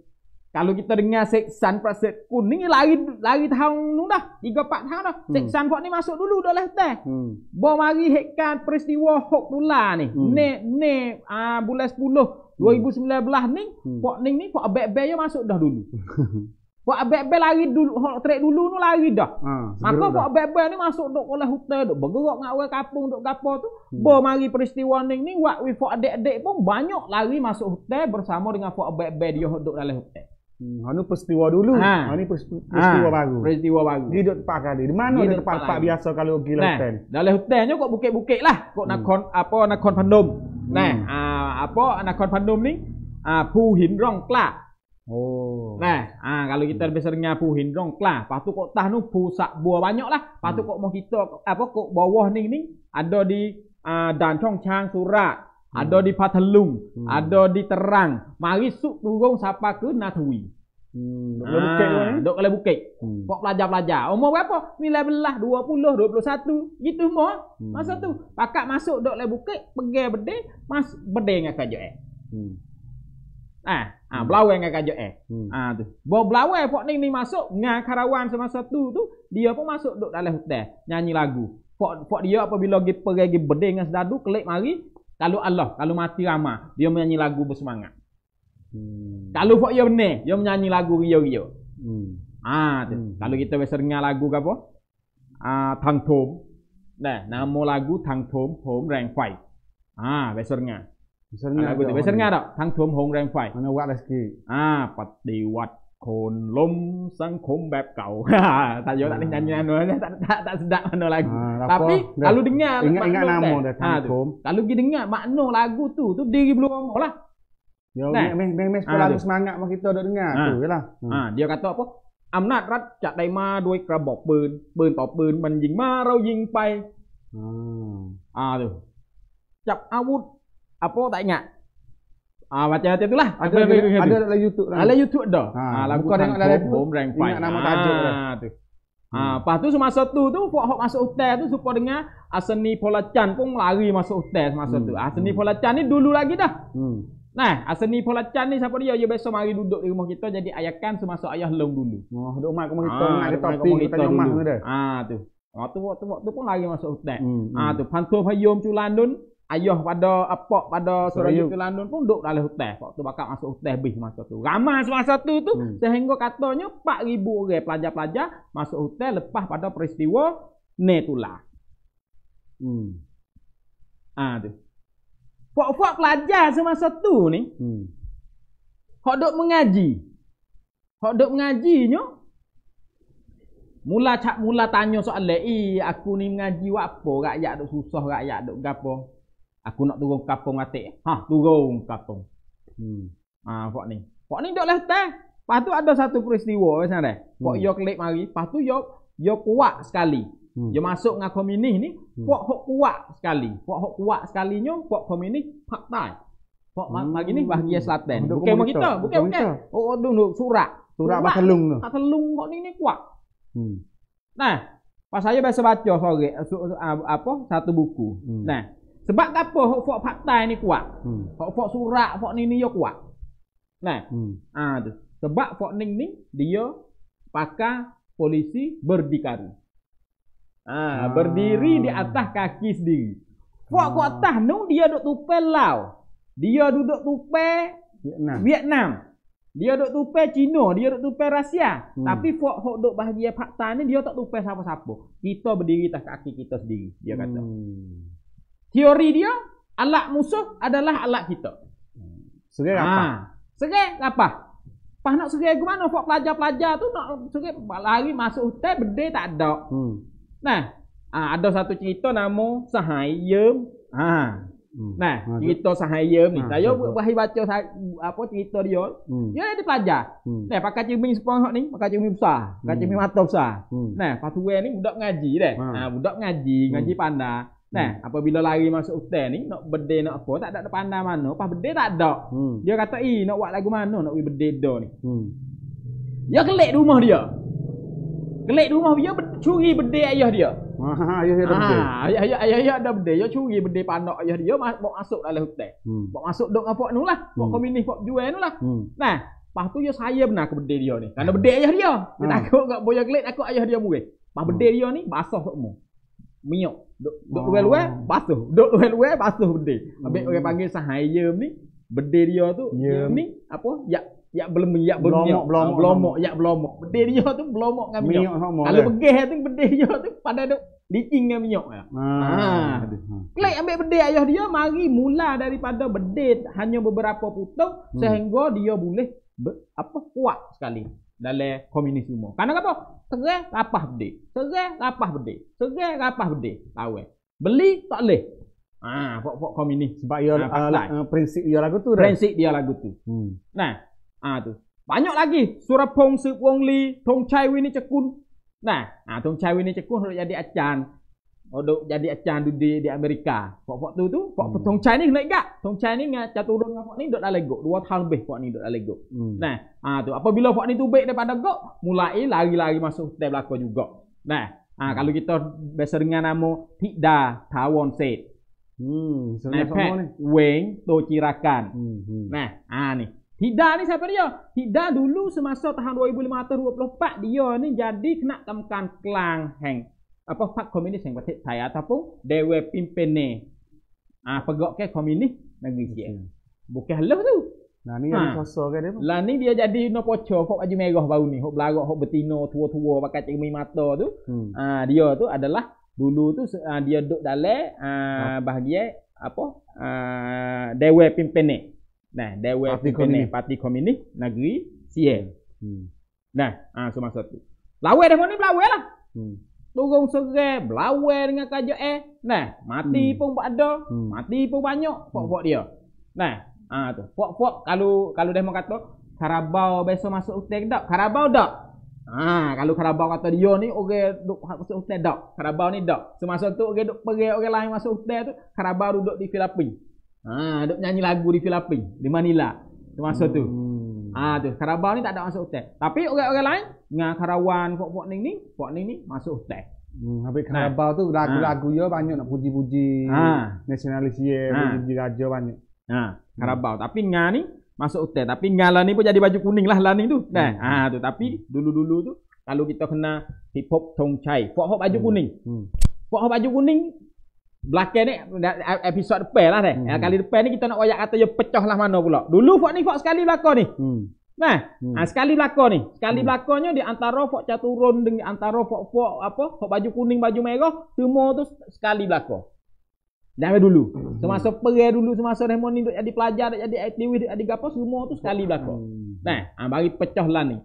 Kalau kita dengar seksan praset kuning lari lari tahun tu dah, 3 4 tahun dah. Hmm. Seksan hmm. ni masuk dulu dah leh hutan. Hmm. Bo mari hekkan peristiwa hok tula ni. Hmm. Ni ni ah uh, bulan 10 2019 ni, hmm. fok ni ni fok abek-abek masuk dah dulu. Buat abek-abek lari dulu, trek dulu nu lari dah. Ha, Maka buat abek-abek ni masuk duk oleh hutan, duk bergerak dengan orang kapung duk kapal tu. Hmm. Bo mari peristiwa ni ni, buat with for adik-adik pun banyak lari masuk hutan bersama dengan buat abek-abek dia duk dalam hutan. Hmm, anu ha, peristiwa dulu. Ha. Anu ha, peristiwa ha. baru. Peristiwa baru. Di duk tempat kali. Di mana di tempat pak biasa kalau pergi nah. hutan? Dalam hutan kok bukit-bukit lah. Kok nak hmm. kon apa nak kon pandum. Hmm. Nah, uh, apa nak kon pandum ni? Ah, uh, rong plak. Oh. Nah, ah kalau kita hmm. besar nyapu hindong lah, patu kok tah nu busak buah banyak lah. Patu hmm. kok mau kita apa kok bawah ni ni ada di uh, Dancong Chang Surat, hmm. ada di Patelung, hmm. ada di Terang. Mari suk tunggung siapa ke Natui. Hmm, dok ah, kan? Dok kalau bukit. Hmm. Kok pelajar-pelajar. Umur berapa? Nilai belah 20, 21. Gitu mo. Hmm. Masa tu, pakak masuk dok kalau bukit, pergi berde, mas berde dengan kerja Hmm. Eh, ah, hmm. ah belawe dengan kajak eh. Hmm. Ah tu. Bo belawe pok ni ni masuk dengan karawan sama satu tu dia pun masuk duduk dalam hotel nyanyi lagu. Pok pok dia apabila pergi pergi pergi berde dengan sedadu kelik mari kalau Allah kalau mati rama dia menyanyi lagu bersemangat. Hmm. Kalau pok dia benar dia menyanyi lagu riyo-riyo. Hmm. Ah tu. Hmm. Kalau kita biasa dengar lagu ke apa? Ah tang tom. Nah, nama lagu tang tom, tom rang fight. Ah biasa dengar. สันงานกูจะไปฉันงานหรอทั้งทวมหงแรงไฟมันวัดอะสกี้อ่า ปฏิวัติคนล้มสังคมแบบเก่าตายดยอดตัดยันยันเนอะตัดตัดตุดมัน้อะไรตับนี่ตัดลูกดิ้งเงาดิ้งเงาหน้ามองแต่ทั้งทวมตัดลูกกินดิ้งเงามันโน่ลากูตู่ตุ๊บดีกิบลูกมองหมดละเดี๋ยวไม่ไม่ไม่สปอร์ตสมังอ่ะมากิดตัวเด้งเงาถือละอ่าเดี๋ยวกันต่อปุ๊บอำนาจรัฐจะได้มาโดยกระบอกปืนปืนต่อปืนมันยิงมาเรายิงไปอ่าเดูจับอาวุธ apa tak ingat Ah ha, macam hati itulah. Ada ada, ada, ada, ada, YouTube. Ada YouTube dah. Ha, ha, lagu kau tengok dalam tu. Home rank fight. Nama tajuk ha, tu. Ha, lepas tu semasa tu tu Fok Hok masuk hotel tu Supa dengar Aseni Polacan pun lari masuk hotel semasa hmm. tu Aseni hmm. Polacan ni dulu lagi dah hmm. Nah, Aseni Polacan ni siapa dia Dia ya, biasa mari duduk di rumah kita Jadi ayakan semasa ayah long dulu Oh, duduk rumah kita Nak ada topi kita tanya rumah dia Haa tu Waktu waktu waktu pun lari masuk hotel hmm. hmm. tu Pantuh Hayom Culandun ayah pada apa pada Suraya Kelandun pun duduk dalam hotel. Waktu bakal masuk hotel bis masa tu. Ramai semasa tu tu hmm. sehingga katanya 4000 orang pelajar-pelajar masuk hotel lepas pada peristiwa Netula. Hmm. Ah tu. Pok-pok pelajar semasa tu ni. Hmm. Hok duk mengaji. Hok duk mengajinya Mula cak mula tanya soal lei aku ni mengaji apa rakyat duk susah rakyat duk gapo. Aku nak turun kapung atik. Ha, turun kapung. Hmm. Ah, ha, pok ni. Pok ni dok leh teh. Lepas tu ada satu peristiwa macam dah. Pok hmm. yo klik mari, lepas tu yo yo kuat sekali. Hmm. Yo masuk dengan komunis ni, hmm. pok hok kuat sekali. Pok hok kuat sekali sekalinya pok komunis partai. Pok hmm. mari ni bahagia selatan. Hmm. Bukan begitu, bukan bukan. bukan. Oh, dulu surat. Surat Batelung tu. Batelung kok ni ni kuat. Hmm. Nah, pas saya biasa baca sore apa satu buku. Hmm. Nah, sebab apa hok fok partai ni kuat? Hmm. Hok fok surat fok ni ni yo kuat. Nah. Hmm. Ah tu. Sebab fok ning ni dia pakai polisi berdikari. Ah, ah. berdiri di atas kaki sendiri. Fok ah. kuat nung dia duk tupel lau. Dia duduk tupel Vietnam. Vietnam. Dia duduk tupai Cina, dia duduk tupai Rusia. Hmm. Tapi fok hok duduk bahagia fakta ni dia tak tupai siapa-siapa. Kita berdiri atas kaki kita sendiri, dia kata. Hmm teori dia alat musuh adalah alat kita. Serai ha. apa? Ha. apa? Pas nak serai ke mana? Pak pelajar-pelajar tu nak serai lari masuk hutan bede tak ada. Hmm. Nah, ha, ada satu cerita nama Sahaya. Ha. Hmm. Nah, Maksud. Ha, cerita Sahaya ni. Ha, saya wahai baca apa cerita dia. Hmm. Dia ada pelajar. Hmm. Nah, pakai cermin sepong ni, pakai cermin besar, pakai hmm. cermin mata besar. Hmm. Nah, patuwe ni budak ngaji deh. Ha. ha. budak ngaji, ngaji hmm. pandai. Nah, hmm. apabila lari masuk hutan ni, nak bedil nak apa, tak ada tak pandai mana. Pas bedil tak ada. Hmm. Dia kata, "Eh, nak buat lagu mana nak pergi bedil dah ni?" Hmm. Dia kelik di rumah dia. Kelik di rumah dia curi bedil ayah dia. Ah, ha, ha, ayah dia ada bedil. Ah, ayah ayah ayah ada bedil. Dia curi bedil pandak ayah dia mas bawa masuk dalam hutan. Hmm. Bawa masuk dok apa nu lah. Bawa hmm. komini bawa jual nu lah. Hmm. Nah, Lepas tu dia saya benar ke bedil dia ni. Kerana bedil ayah dia. Dia ha. takut kat boya kelik, takut ayah dia murid. Lepas hmm. bedil dia ni, basah semua miok duk duk oh. luar-luar basuh duk luar-luar basuh bende ambil hmm. orang panggil sahaya ni bende dia tu yeah. ni apa ya ya belum ya belum miok belum belum ya belum bende dia tu belum ngam miok kalau begeh tu bende dia tu pada duk licin ngam miok ya ha klik ambil bende ayah dia mari mula daripada bende hanya beberapa putuk hmm. sehingga dia boleh be, apa kuat sekali dalam komunisme. Karena apa? Serai rapah bedih. Serai rapah bedih. Serai rapah bedih. Tahu Beli tak boleh. Ah, ha, pok-pok komunis. Sebab ia, ha, uh, uh, prinsip dia lagu tu. Prinsip dia lagu tu. Hmm. Nah, ah tu. Banyak lagi. Surah Pong Sip Wong Li. Tong Chai Wini Nah, ah, Tong Chai Wini Cekun. Sudah jadi acan. Oh jadi acan tu di, di Amerika. Pok-pok tu tu, pok hmm. tong chai ni kena ikat. Tong chai ni ngah jatuh turun dengan pok ni duk dalam gok. Dua tahun lebih pok ni duk dalam gok. Hmm. Nah, ha tu. Apabila pok ni tu baik daripada gok, mulai lari-lari masuk hotel belaka juga. Nah, ha, hmm. kalau kita biasa dengan nama Tida Tawon Said. Hmm, nah, pek, ni. Weng to cirakan. Hmm. hmm. Nah, ha ni. Tida ni siapa dia? Tida dulu semasa tahun 2524 dia ni jadi kena temkan kelang hang apa pak komunis yang patik saya ataupun dewe pimpin ni ah pegak ke komunis negeri dia hmm. bukan leh tu nah ni yang ha. kuasa ke dia lah ni dia jadi no poco hok baju merah baru ni hok belarak hok betina tua-tua pakai cermin mata tu hmm. ah dia tu adalah dulu tu ah, dia duduk dalam ah, ha. bahagia apa ah, dewe pimpin ni nah dewe parti pimpin ni parti komunis negeri Sien hmm. nah ah so maksud tu lawe dah mana lawe lah hmm. Turung serai, belawai dengan kerja eh. Nah, mati hmm. pun ada. Hmm. Mati pun banyak pokok-pokok hmm. dia. Nah, ha, tu. Pokok-pokok kalau kalau dia kata, Karabau besok masuk hutan tak? Karabau tak? Ha, kalau Karabau kata dia ni orang duk masuk hutan tak? Karabau ni tak. Semasa tu orang duk pergi orang lain masuk hutan tu, Karabau duduk di Filipina. Ha, duk nyanyi lagu di Filipina, di Manila. Semasa hmm. tu. Ah ha, tu Karabau ni tak ada masuk hutan. Tapi orang-orang lain dengan Karawan, Fort Fort Ning ni, Fort Ning ni masuk hutan. Hmm, tapi Karabau tu lagu-lagu ha. banyak nak puji-puji ha. nasionalis dia, ha. puji raja banyak. Ha. Hmm. Karabau. Tapi ngah ni masuk hutan. Tapi ngah lah ni pun jadi baju kuning lah lah ni tu. Nah, kan? hmm. ha, tu. Tapi hmm. dulu-dulu tu kalau kita kena hip hop tong chai, Fort Hop hmm. baju kuning. Hmm. Fort Hop baju kuning belakang ni episod depan lah ni. Hmm. kali depan ni kita nak wayak kata ya pecah lah mana pula. Dulu fok ni fok sekali belakang ni. Hmm. Nah, hmm. nah, ha, sekali belakang ni. Sekali hmm. belakangnya di antara fok caturun dengan antara fok fok apa? Fok baju kuning, baju merah, semua tu sekali belakang. Dah dulu. Hmm. Semasa perai dulu semasa demo ni jadi pelajar, jadi aktivis, jadi gapo semua tu sekali belakang. Hmm. Nah, ha, bagi pecah lah ni.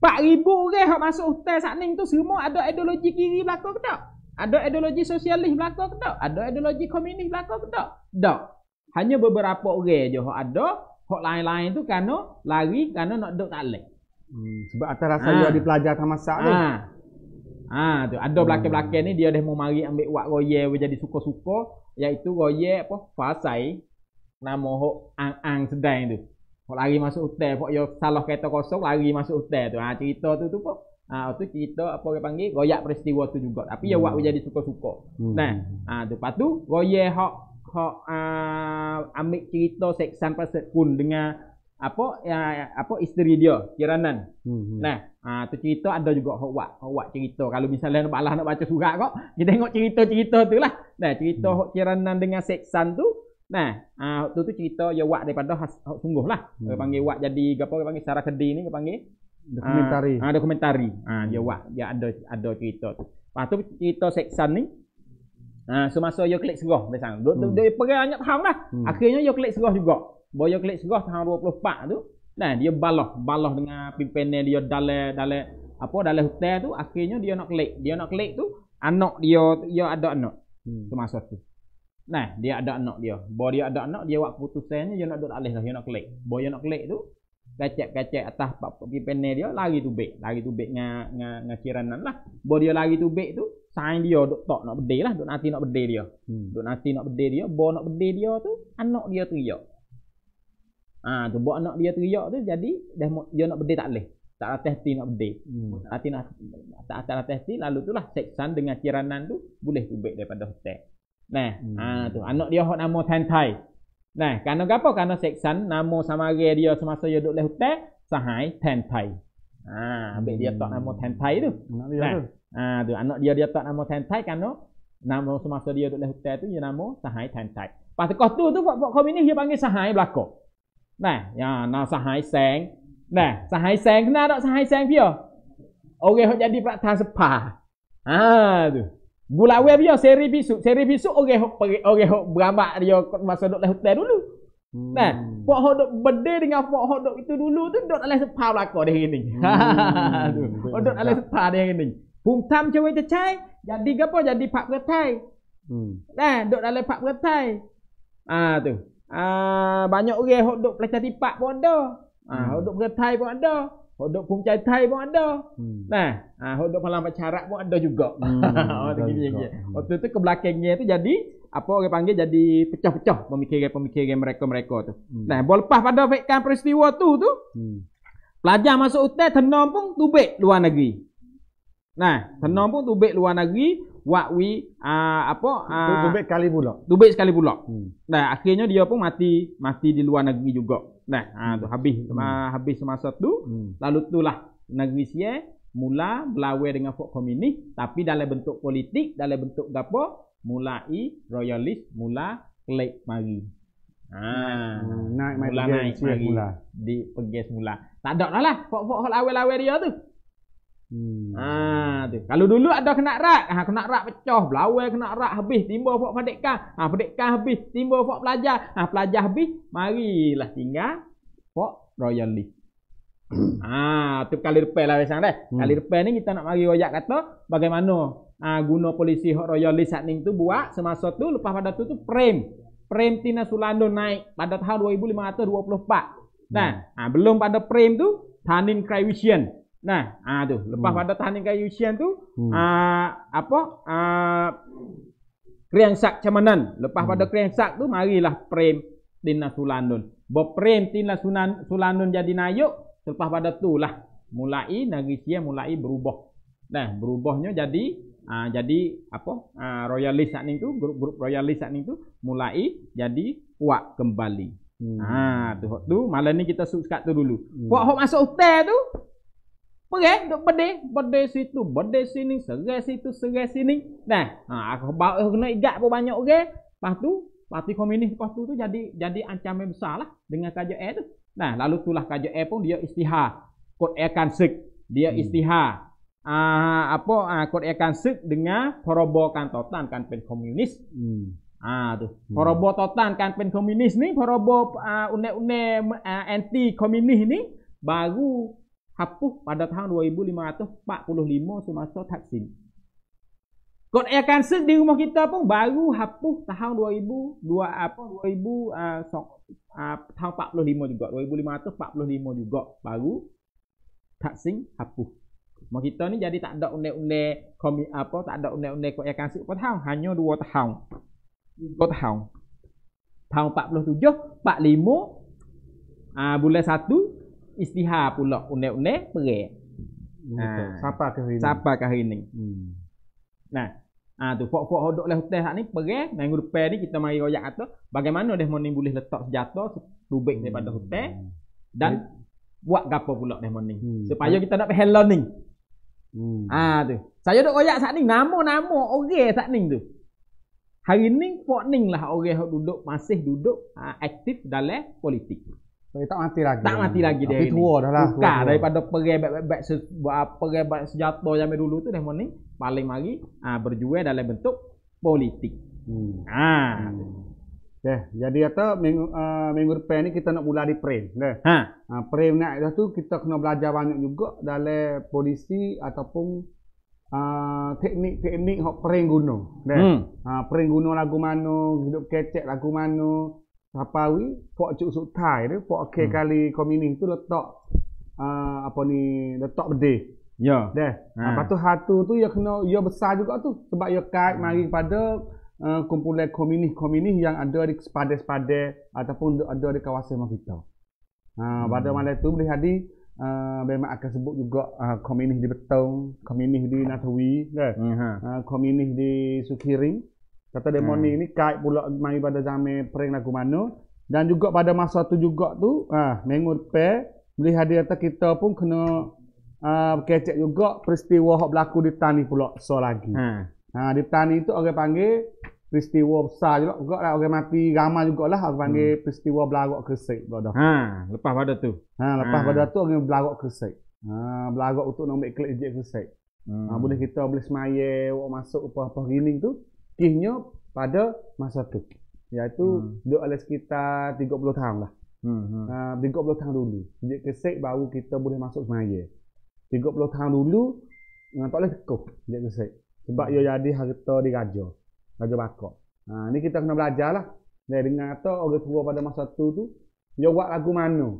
4000 orang hok masuk hotel sat ning tu semua ada ideologi kiri belakang ke tak? Ada ideologi sosialis belakang ke tak? Ada ideologi komunis belakang ke tak? Tak. Hanya beberapa orang je yang ada. Yang lain-lain tu kerana lari kerana nak duduk tak boleh. Hmm, sebab atas rasa ha. dia pelajar sama masak ha. ha. tu. Ada hmm. belakang-belakang ni dia dah mau mari ambil wak royal jadi suka-suka. Iaitu royal apa? Fasai. Nama hok ang-ang sedang itu. Kalau lari masuk hotel, pok yo salah kereta kosong lari masuk hotel tu. Ha, cerita tu tu pok. Ha, tu cerita apa orang panggil royak peristiwa tu juga. Tapi ya hmm. ya buat jadi suka-suka. Hmm. Nah, ha, tu lepas tu royak hak hak uh, ambil cerita seksan pasal pun dengan apa ya uh, apa isteri dia kiranan hmm, hmm. nah ha, tu cerita ada juga hak buat hak buat cerita kalau misalnya nak balas nak baca surat kok kita tengok cerita-cerita tu lah nah cerita hmm. hak kiranan dengan seksan tu Nah, uh, tu tu cerita ya wak daripada hak sungguh lah. Hmm. Dia panggil wak jadi apa dia panggil cara kedi ni dia panggil dokumentari. Ah, ha, dokumentari. Ha, dia buat dia ada ada cerita tu. Lepas tu cerita seksan ni ha, ah, semasa dia klik serah biasa. Dia hmm. dia perang banyak tahun lah. Hmm. Akhirnya dia klik serah juga. Bo dia klik serah tahun 24 tu. Nah, dia balah, balah dengan pimpinan dia dalam dalam apa dalam hotel tu akhirnya dia nak klik. Dia nak klik tu anak dia dia ada anak. Hmm. Semasa tu. Nah, dia ada anak dia. Bo dia ada anak dia buat putusannya dia nak duduk alih lah dia nak klik. Bo dia nak klik tu kacak-kacak atas pak pergi panel dia lari tubik lari tubik dengan dengan kiranan lah bo dia lari tubik tu sign dia dok tok nak bedil lah dok nanti nak bedil dia hmm. duk nanti nak bedil dia bo nak bedil dia tu anak dia teriak ah ha, tu bo anak dia teriak tu jadi dah dia nak bedil tak leh tak ada testi nak bedil hmm. hati nak tak ada testi lalu tu lah seksan dengan kiranan tu boleh tubik daripada hotel nah hmm. ah ha, tu anak dia hok nama santai Nah, kerana apa? Kerana seksan nama samari dia semasa dia duduk di hutan, Sahai Tentai. Ha, ambil dia tak nama Tentai tu. Anak dia nah. tu. Ha, tu. Anak dia dia tak nama Tentai kerana nama semasa dia duduk di hutan tu, dia nama Sahai Tentai. Lepas tu, tu, tu, buat kau ini dia panggil Sahai belakang. Nah, ya, nak Sahai Seng. Nah, Sahai Seng, kenal tak Sahai Seng dia? Orang okay, yang jadi pelatang sepah. Ha, tu. Bulan awal dia seri bisu, seri bisu orang orang hok beramak dia masa duduk dalam hotel dulu. Hmm. Nah, pok hok duk bedel dengan pok hok duk itu dulu tu duk dalam sepa belaka dia ini. Hmm. duk dalam sepa dia ini. Pung tam cewek cecai, jadi gapo jadi pak retai. Hmm. Nah, duk dalam pak retai. Ah tu. Ah banyak orang hok duk pelajar tipak bodoh. Ah ha, hmm. hodok Thai pun ada. Hodok Pumcai Thai pun ada. Hmm. Nah, ah hodok Malam Pacarak pun ada juga. Hmm, Oh, tu ke belakangnya tu jadi apa orang panggil jadi pecah-pecah pemikiran-pemikiran mereka-mereka tu. Nah, Nah, berlepas pada fikkan peristiwa tu tu. Pelajar masuk hutan tenom pun tubek luar negeri. Nah, tenom pun tubek luar negeri what we uh, ah, apa uh, ah, tubik sekali pula tubik sekali pula hmm. nah akhirnya dia pun mati mati di luar negeri juga nah ah, hmm. uh, tu habis hmm. uh, habis semasa tu hmm. lalu itulah negeri sie mula belawe dengan folk komunis tapi dalam bentuk politik dalam bentuk gapo mulai royalist mula klik mari Ah, naik mai mula naik mari. Di pegas mula. Tak ada lah lah. pok awal-awal dia tu. Hmm. Ha tu. Kalau dulu ada kena rak, ha kena rat pecah, belawai kena rak habis timba pak padekkan. Ha ah, padekkan habis timba pak pelajar. Ha pelajar habis, marilah tinggal pak Royal League. ha tu kali depan lah pesan deh. Lah. Hmm. Kali depan ni kita nak mari royak kata bagaimana ha, guna polisi hak Royal League saat ni tu buat semasa tu lepas pada tu tu prem, prem Tina Sulando naik pada tahun 2524. Nah, hmm. ha, belum pada prem tu Tanin Krivision. Nah, aduh, tu, lepas hmm. pada tahanin kayu ucian tu, hmm. ah apa? Ah kriang Lepas hmm. pada kriang tu marilah prem dina sulandun. Bo prem dina sunan sulandun jadi nayuk, selepas pada tu lah mulai negeri sia mulai berubah. Nah, berubahnya jadi ah jadi apa? Ah royalis sak ni tu, grup-grup royalis sak ni tu mulai jadi kuat kembali. Hmm. Ah tu tu malam ni kita sub tu dulu. Hmm. Kuat hok masuk hotel tu, Pergi, duk bedih. Bedih situ, bedih sini. Serai situ, serai sini. Nah, ha, aku bawa kena igat pun banyak orang. Okay? Lepas tu, parti komunis lepas tu, tu jadi jadi ancaman besar lah dengan kajak air tu. Nah, lalu tulah kajak air pun dia istihar. Kod air kansik. Dia hmm. istihar. Ah, apa? Ah, kod air kansik dengan totan kan pen komunis. Hmm. Ah, tu. Hmm. Perobo totan pen komunis ni, perobo uh, ah, unek-unek uh, anti-komunis ni, baru hapuh pada tahun 2545 semasa taksim. Kod air cancel di rumah kita pun baru hapuh tahun 2000 apa 2000 uh, eh, so, uh, tahun 45 juga 2545 juga baru taksim hapuh. Rumah kita ni jadi tak ada undang-undang komi apa tak ada undang-undang kod air cancel apa tahun hanya dua tahun. dua tahun. Tahun 47, 45 uh, bulan 1 istihar pula unek-unek perik. Ha. Ah. Siapa ke hari ni? Siapa ke hari ni? Hmm. Nah. Ah tu fok-fok hodok leh hotel sat ni perang minggu depan ni kita mari royak kata bagaimana dah morning boleh letak senjata rubik hmm. daripada hotel dan hmm. buat gapo pula dah morning hmm. supaya kita nak pergi learning. Hmm. Ah tu. Saya dok royak sat ni nama-nama orang sat ni tu. Hari ni fok ning lah orang hok duduk masih duduk ha, aktif dalam politik. Eh, tak mati lagi. Tak mati lagi dia. Tapi tua dah lah. Bukan daripada perai bebek-bebek se perai bebek sejato zaman dulu tu dah ni paling mari ah ha, berjuang dalam bentuk politik. Hmm. Ah. Ha. Hmm. Okay. Eh, jadi kata minggu uh, minggu depan ni kita nak mula di prem. Eh. Okay. Ha. Ha, prem nak dah tu kita kena belajar banyak juga dalam polisi ataupun Uh, teknik-teknik hok pering guna. Okay? Hmm. Uh, ha, pering guna lagu mana, hidup kecek lagu mana, Sapawi, Fok cuk suk Thai tu, Fok Ke hmm. Kali Komini tu letak uh, ah, apa ni, letak bedih. Ya. Dah. Ha. Lepas tu hatu tu ia ya kena ia ya besar juga tu sebab ia ya kait hmm. mari pada uh, kumpulan komunis-komunis yang ada di sepade-sepade ataupun ada di kawasan rumah kita. Ha, hmm. pada malam tu boleh hadir uh, eh, memang akan sebut juga uh, eh, komunis di Betong, komunis di Natawi, kan? Hmm. Ha. Uh, komunis di Sukiring. Kata dia hmm. morning ni kait pula mari pada zaman perang lagu mana dan juga pada masa tu juga tu ah ha, mengur pe boleh hadir atas kita pun kena ah uh, kecek juga peristiwa hak berlaku di tani pula so lagi. Ha. ha di tani tu orang panggil peristiwa besar juga juga lah orang mati ramai juga lah orang panggil hmm. peristiwa belagok kesek bodoh. Ha lepas pada tu. Ha lepas ha. pada tu orang belagok kesek. Ha belagok untuk nak ambil kelik je kesek. Hmm. boleh kita boleh semaya masuk upah-upah giling tu fikihnya pada masa tu iaitu hmm. duduk oleh sekitar 30 tahun lah hmm, hmm. Ha, uh, 30 tahun dulu dia kesek baru kita boleh masuk semaya 30 tahun dulu uh, tak boleh tekuk dia kesek sebab hmm. ia jadi harta di raja raja bakok ha, uh, ni kita kena belajar lah dia dengar kata orang tua pada masa tu tu dia buat lagu mana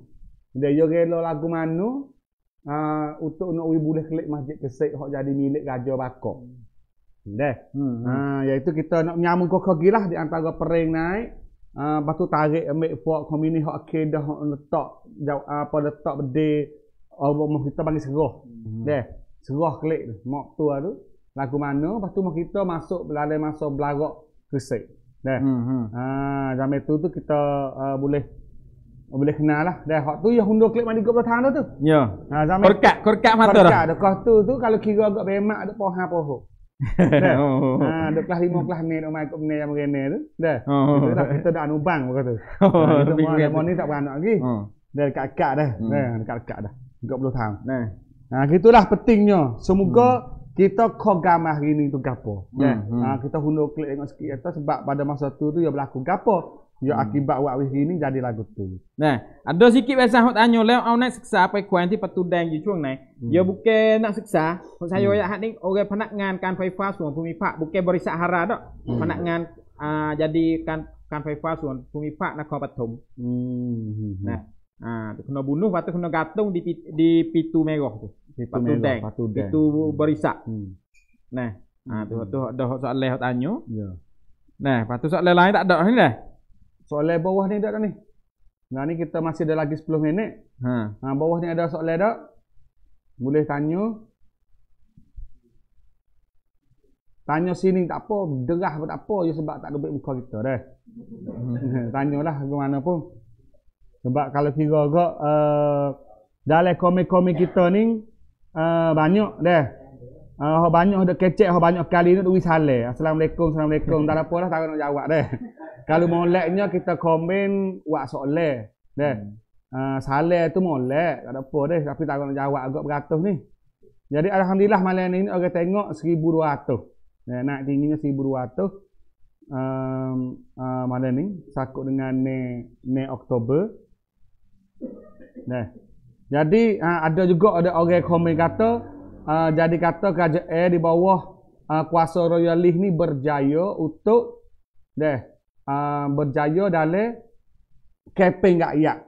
dia dia rela lagu mana ha, uh, untuk nak boleh klik masjid kesek yang jadi milik raja bakok hmm. Deh. Hmm. Ha, iaitu kita nak nyamun kokok lah di antara pering naik. Ha, lepas tu tarik ambil puak komini hak kedah hak letak jauh ah, apa letak bede orang oh, kita panggil serah. Hmm. Deh. Serah klik, tu. Mak tu lah tu. Lagu mana. Lepas tu kita masuk belalai masuk belarok kesek. Deh. Hmm. Ha, hmm. zaman tu tu kita uh, boleh boleh kenal lah. Dah hak tu ya hundo klik mandi kau bertahan tu. Ya. Ha, zaman korkat, korkat mata korkat, dah. Korkat, dekat tu tu kalau kira agak bemak ada pohon-pohon. Dah. ah Ha, dok kelas 5 kelas ni dok mai kat benda yang tu. Dah. Oh. Kita dah kita dah anubang kata. Oh. Ha, kita mau ni tak beranak lagi. Oh. Dah dekat akak dah. Hmm. Dah dekat akak dah. 30 tahun. Nah. Ha, gitulah pentingnya. Semoga hmm. kita kau gamah hari ni tu gapo. Hmm. hmm. Ha, kita hunduk klik tengok sikit atas sebab pada masa tu tu yang berlaku gapo. Ya hmm. akibat awak wis ini jadi lagu tu. Nah, ada sikit biasa hok tanya le au nak siksa apa kuan ti petudang di cuang nai. Hmm. Ya bukan nak siksa. Hok saya hmm. ayat hak ni orang penakngan kan faifa suan bumi pak bukan berisak hara dok. Hmm. Penakngan uh, ah, jadi kan kan faifa suan bumi pak nak kau petum. Hmm. Nah. Ah, uh, kena bunuh patu kena gantung di di pitu merah tu. Pitu merah, pitu Pitu berisak. Hmm. Nah, ah uh, tu tu dah soal leh tanya. Ya. Yeah. Nah, patu soal lain tak ada ni dah soalan bawah ni ada tak ni? Nah ni kita masih ada lagi 10 minit. Ha. ha bawah ni ada soalan tak? Boleh tanya. Tanya sini tak apa, derah pun tak apa je sebab tak ada baik muka kita dah. Hmm. Tanyalah ke mana pun. Sebab kalau kira-kira uh, eh, dalam komen-komen kita ni uh, banyak dah. Ah uh, banyak dah kecek, hok banyak kali ni duit salah. Assalamualaikum, assalamualaikum. Tak apa lah tak nak jawab deh. Kalau mau like kita komen buat soleh. Deh. Hmm. Ah uh, salah tu mau like, tak apa deh tapi tak nak jawab agak beratus ni. Jadi alhamdulillah malam ni orang tengok 1200. Ya, naik tingginya 1200. Um, uh, malam ni sakut dengan ni ni Oktober. Deh. Jadi uh, ada juga ada orang komen kata uh, jadi kata kerajaan di bawah uh, kuasa royalis ni berjaya untuk deh uh, berjaya dalam keping rakyat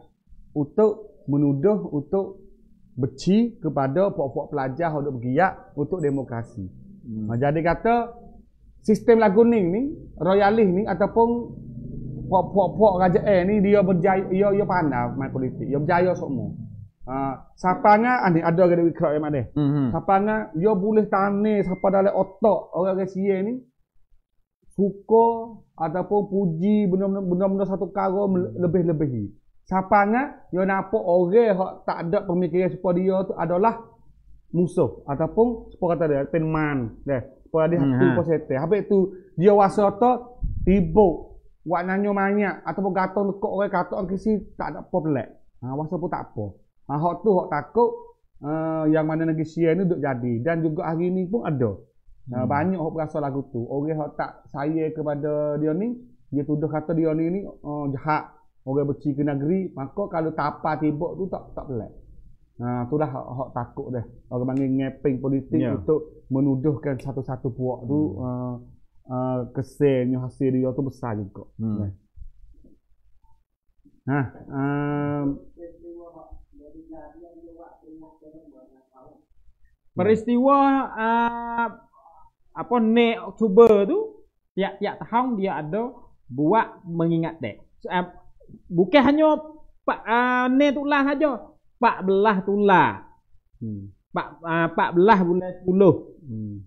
untuk menuduh untuk beci kepada puak-puak pelajar untuk giat untuk demokrasi. Hmm. jadi kata sistem lagu ni ni royalis ni ataupun puak-puak-puak kerajaan ni dia berjaya dia dia pandai main politik. Dia berjaya semua. Ha, sapanya ah, ada ada gede wikra yang ada. Mm Sapanya dia boleh tani siapa dalam otak orang orang sia ni suka ataupun puji benda-benda satu kago hmm. lebih-lebihi. Sapanya dia nampak orang hak tak ada pemikiran siapa dia tu adalah musuh ataupun siapa kata dia teman, deh. Apa dia hmm, hati mm ha. positif. Habis tu dia waso to, tibo, buat nanya banyak ataupun gatong lekok orang kata orang kisi tak ada apa pelak. Ha, wasa pun tak apa. Ha, ah, hak tu hak takut uh, yang mana negeri Syiah ni duk jadi dan juga hari ni pun ada. Eh, hmm. Uh, banyak orang berasa lagu tu. Orang hak tak saya kepada dia ni, dia tuduh kata dia ni ni uh, eh, jahat. Orang benci ke negeri, maka kalau tapa tiba tu tak tak pelak. Ha uh, tu dah hak, takut dah. Orang panggil ngeping politik yeah. untuk menuduhkan satu-satu puak tu hmm. uh, uh, kesenya hasil dia tu besar juga. Hmm. Nah. Ha, Hmm. Peristiwa uh, apa ne Oktober tu tiap-tiap tahun dia ada buat mengingat dek. Uh, bukan hanya pak uh, ne tulah saja. 14 tulah. Hmm. 14 uh, bulan hmm.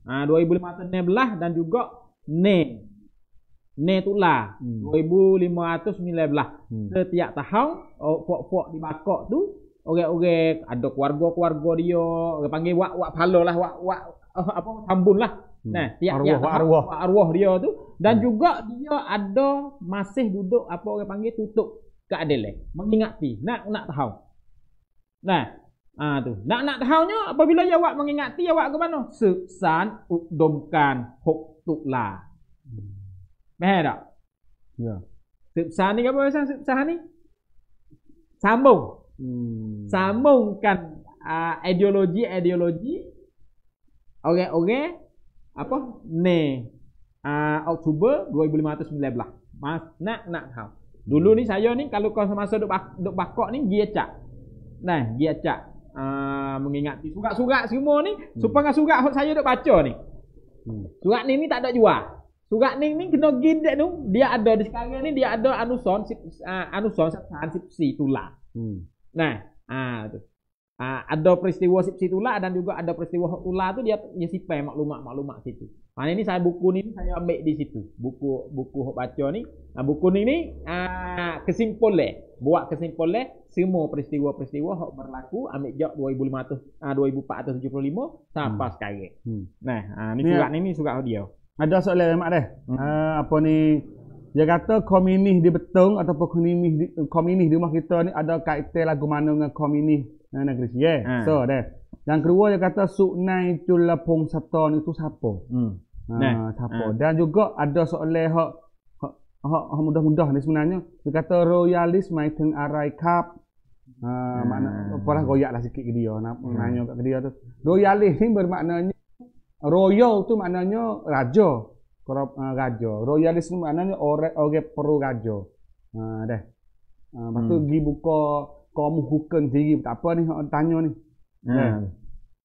Uh, lima ratus Uh, Belah dan juga ne ne tulah ratus 2519. Hmm. Setiap tahun puak pok oh, di bakok tu orang-orang ada keluarga-keluarga dia orang panggil wak wak pala lah wak wak eh, apa sambun lah hmm. nah tiap ya, ya, arwah tiap, arwah. arwah dia tu dan hmm. juga dia ada masih duduk apa orang panggil tutup keadilan mengingati nak nak tahu nah ha, tu nak nak tahu nya apabila dia ya wak mengingati dia wak ke mana sesan udomkan hok tukla hmm. Beh, tak ya yeah. sesan ni apa sesan ni sambung hmm. sambungkan uh, ideologi ideologi orang orang apa ne uh, ah, Oktober 2019 mas nak nak tahu dulu ni saya ni kalau kau semasa duk bak, duk bakok ni dia cak nah dia cak uh, ah, mengingat surat-surat semua ni hmm. supaya surat hok saya duk baca ni hmm. surat ni ni tak ada jual surat ni ni kena gin dek tu dia ada di sekarang ni dia ada anuson uh, anuson sapsan sipsi tulah hmm. Nah, ah Ah, ada peristiwa situ lah dan juga ada peristiwa ulah tu dia punya sipai maklumat maklumat situ. Mana ini saya buku ni saya ambil di situ. Buku buku baca ni, Nah buku ni ni ah kesimpulan, buat kesimpulan semua peristiwa-peristiwa hok berlaku ambil jak 2500 ah 2475 sampai hmm. sekarang. Hmm. Nah, ah ni surat ya. ni ni surat dia. Ada soalan mak deh. Hmm. Uh, apa ni dia kata komunis di Betung ataupun komunis di, komunis di rumah kita ni ada kaitan lagu mana dengan komunis eh, negeri Cie. Eh. So deh. Yang kedua dia kata sunai Tulapong Satan itu siapa? Hmm. Ha, nah. siapa? Hmm. Dan juga ada soalan hak hak hak mudah-mudah ni sebenarnya. Dia kata Royalist Maiteng Arai Cup. Ha, ah, hmm. mana apalah goyaklah sikit dia nak hmm. nanya kat dia tu. Royalist ni bermaknanya royal tu maknanya raja krop uh, eh, raja. mana ni orang orang pro raja. uh, deh. Uh, lepas hmm. tu pergi buka kaum hukum diri tak apa ni tanya ni. Ha. Hmm.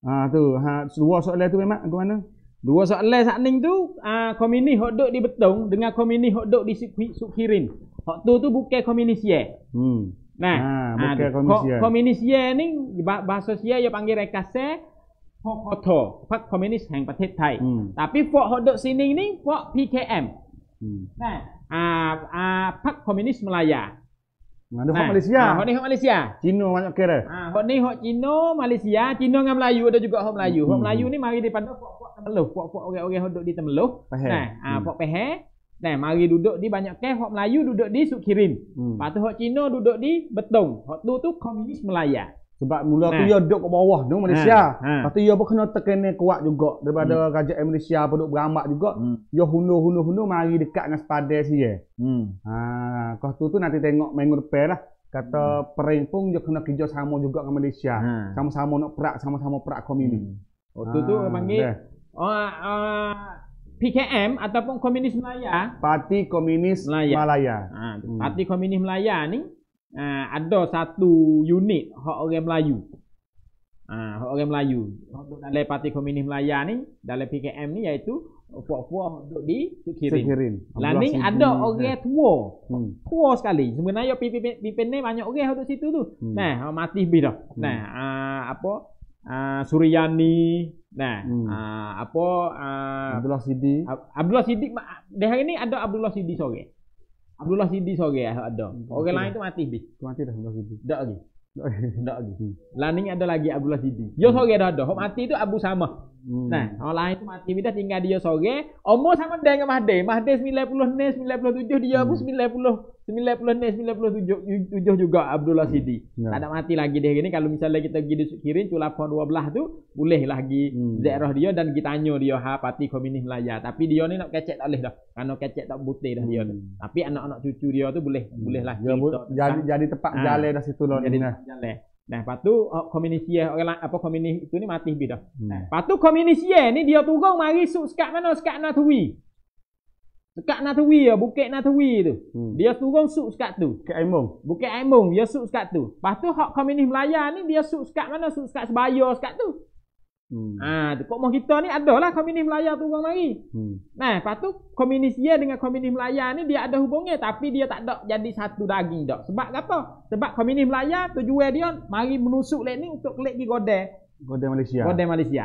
Ha tu ha dua soalan tu memang ke mana? Dua soalan saat ni tu uh, ha, komunis hok duk di betung dengan komunis hok duk di sukhirin. Hok tu tu bukan komunis ye. Hmm. Nah, ha, ha bukan uh, komunis ye. Komunis ye ni bahasa sia yang panggil rekase Fokoto, Pak Komunis Hang Patit Thai. Hmm. Tapi Fok Hodok sini ni Fok PKM. Hmm. Nah, ah, ah, Pak Komunis Melaya. Mana nah, Malaysia? Ah, ni Malaysia. Cina banyak kira. Ah, hok ni Malaysia, Cina dengan Melayu ada juga hok Melayu. Hok hmm. Melayu ni mari depan fok fok Temeluh, fok fok orang-orang hok duduk di Temeluh. Nah, ah hmm. fok Pehe. Nah, mari duduk di banyak ke Orang Melayu duduk di Sukirin. Hmm. Patu hok Cina duduk di Betong. Hok tu tu komunis Melaya. Sebab mula tu dia eh. duduk kat bawah tu Malaysia. Nah. Eh. Eh. Lepas tu dia pun kena terkena kuat juga daripada hmm. Raja Malaysia pun duduk beramak juga. Hmm. Dia hunuh-hunuh-hunuh mari dekat dengan sepada si Hmm. Ha, kau tu tu nanti tengok minggu depan lah. Kata hmm. Perin pun dia kena kerja sama juga dengan Malaysia. Hmm. Sama-sama nak perak, sama-sama perak komuni. Hmm. Oh, tu ha, tu panggil oh, ah, uh, ah, PKM ataupun Komunis Melaya. Parti Komunis Melaya. Ha, hmm. Parti hmm. Komunis Melaya ni ha, ada satu unit hak orang Melayu. Ah, ha, orang Melayu. Untuk dalam Parti Komunis Melaya ni, dalam PKM ni iaitu puak-puak duduk di Sekirin. Sekirin. Lah ni ada orang tua. Hmm. Tua sekali. Sebenarnya pimpin ni banyak orang duduk situ tu. Hmm. Nah, mati bih dah. Hmm. Nah, uh, apa? Uh, Suryani. Nah, hmm. uh, apa? Uh, Abdullah Sidi. Abdullah Sidi. Dah hari ni ada Abdullah Sidi seorang. Abdullah Sidi sore ah ada. Orang mati lain tu mati bis. Mati dah Abdullah Sidi. Tak lagi. Tak lagi. Tak Lah ada lagi Abdullah Sidi. Yo sore dah ada. Hok mati tu Abu Samah. Hmm. Nah, orang lain tu mati bidah tinggal dia sore, umur sama dengan Mahdi. Mahdi 90 ne 97 dia pun hmm. 90 90 ne 97 juga Abdullah Sidi. Hmm. Tak ada mati lagi dia gini kalau misalnya kita pergi di kirin tu 12 tu boleh lagi hmm. zairah dia dan kita tanya dia ha pati kami ni tapi dia ni nak kecek tak boleh dah. Karena kecek tak butih dah dia. Hmm. Tapi anak-anak cucu dia tu boleh hmm. boleh lah. jadi jadi tempat ha. Ah. jale dah situ lah. Jadi nah. jale. Nah, patu oh, komuniti eh, orang apa komuniti itu ni mati bi Hmm. Nah, patu komuniti eh, ni dia turun mari suk sekat mana sekat Natuwi. Sekat Natuwi ya, Bukit Natuwi tu. Hmm. Dia turun suk sekat tu, ke Aimong. Bukit Aimong dia suk sekat tu. Patu hak komuniti Melaya ni dia suk sekat mana? Suk sekat Sebaya sekat tu. Hmm. Ah, ha, kok mah kita ni adalah komunis Melayu tu orang mari. Hmm. Nah, lepas tu dia dengan komunis Melayu ni dia ada hubungnya tapi dia tak ada jadi satu daging dak. Sebab apa? Sebab komunis Melayu tujuan dia mari menusuk lek ni untuk lek di Gode. Gode Malaysia. Gode Malaysia.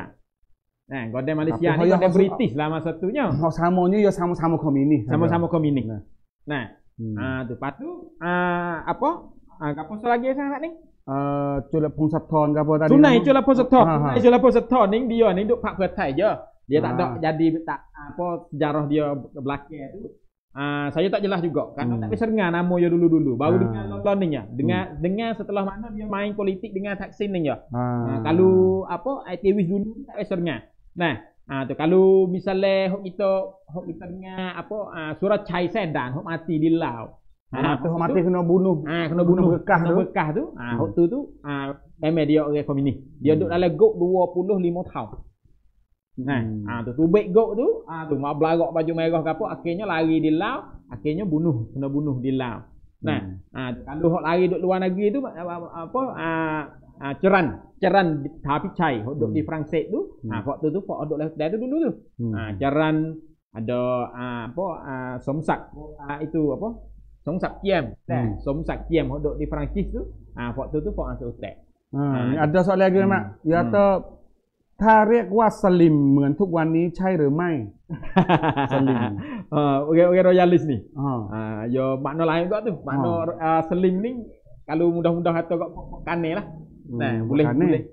Nah, ha, Malaysia tapi ni Gode British lah masa tu nya. Oh, samanya ya sama-sama komunis. Sama-sama komunis. Nah. Nah, hmm. ha, tu patu ah apa? Ah, ha, kapan lagi sangat ni? dia. dia dia duk pak tak tak jadi apa belakang จุลพงศธรครับพอตาทุนไหนจุลพงศธรในจุลพงศธรนิ่งเดียวนิ่งดุพักเพื่อไทยเยอะเดี๋ยวตัดดอกยาดีตัดพอจารอเดียวกับลักแก่ทุกอ่ saya tak jelas juga kan hmm. tapi serengah namo dia dulu dulu baru hmm. dengan learning ya dengan hmm. dengan setelah mana dia main politik dengan vaksin ni ya hmm. nah, kalau apa ITW dulu tak serengah nah ah tu kalau misalnya hok kita hok kita dengar apa uh, surat cai sedan hok mati di laut Ha. Ah, ha, mati kena bunuh. Ha, kena bunuh, bunuh bekas kena tu. Bekas tu. Ha, ah. waktu tu ha, ah. eh, MA dia orang komini. Dia hmm. duduk dalam gok 25 tahun. Kan? Hmm. Ha, tu tu gok tu, ha, tu mak belarak baju merah ke akhirnya lari di laut, akhirnya bunuh, kena bunuh di laut. Nah, hmm. ha, kalau hok lari duduk luar negeri tu apa, Ah, ha, ha, ceran, ceran tapi cai hok duduk hmm. di Perancis tu, hmm. ha, waktu tu hok duduk dalam tu dulu tu. Hmm. Ha, ceran ada ha, apa ha, somsak ha, itu apa สมศักดิ์เยี่ยมสมศักดิ์เยี่ยมของโดดิฟรังกิสตอ่าฟอตูตุฟอันโซเตอันเดอร์สอลเลกันมาอย่าเตอร์ถ้าเรียกว่าสลิมเหมือนทุกวันนี้ใช่หรือไม่สลิมโอเคโอเครอยัลลิสนี่โยบานโนไลน์ก็ตึบานโนสลิมนี่ kalau mudah-mudah atau kok kan nih lah, nah boleh boleh,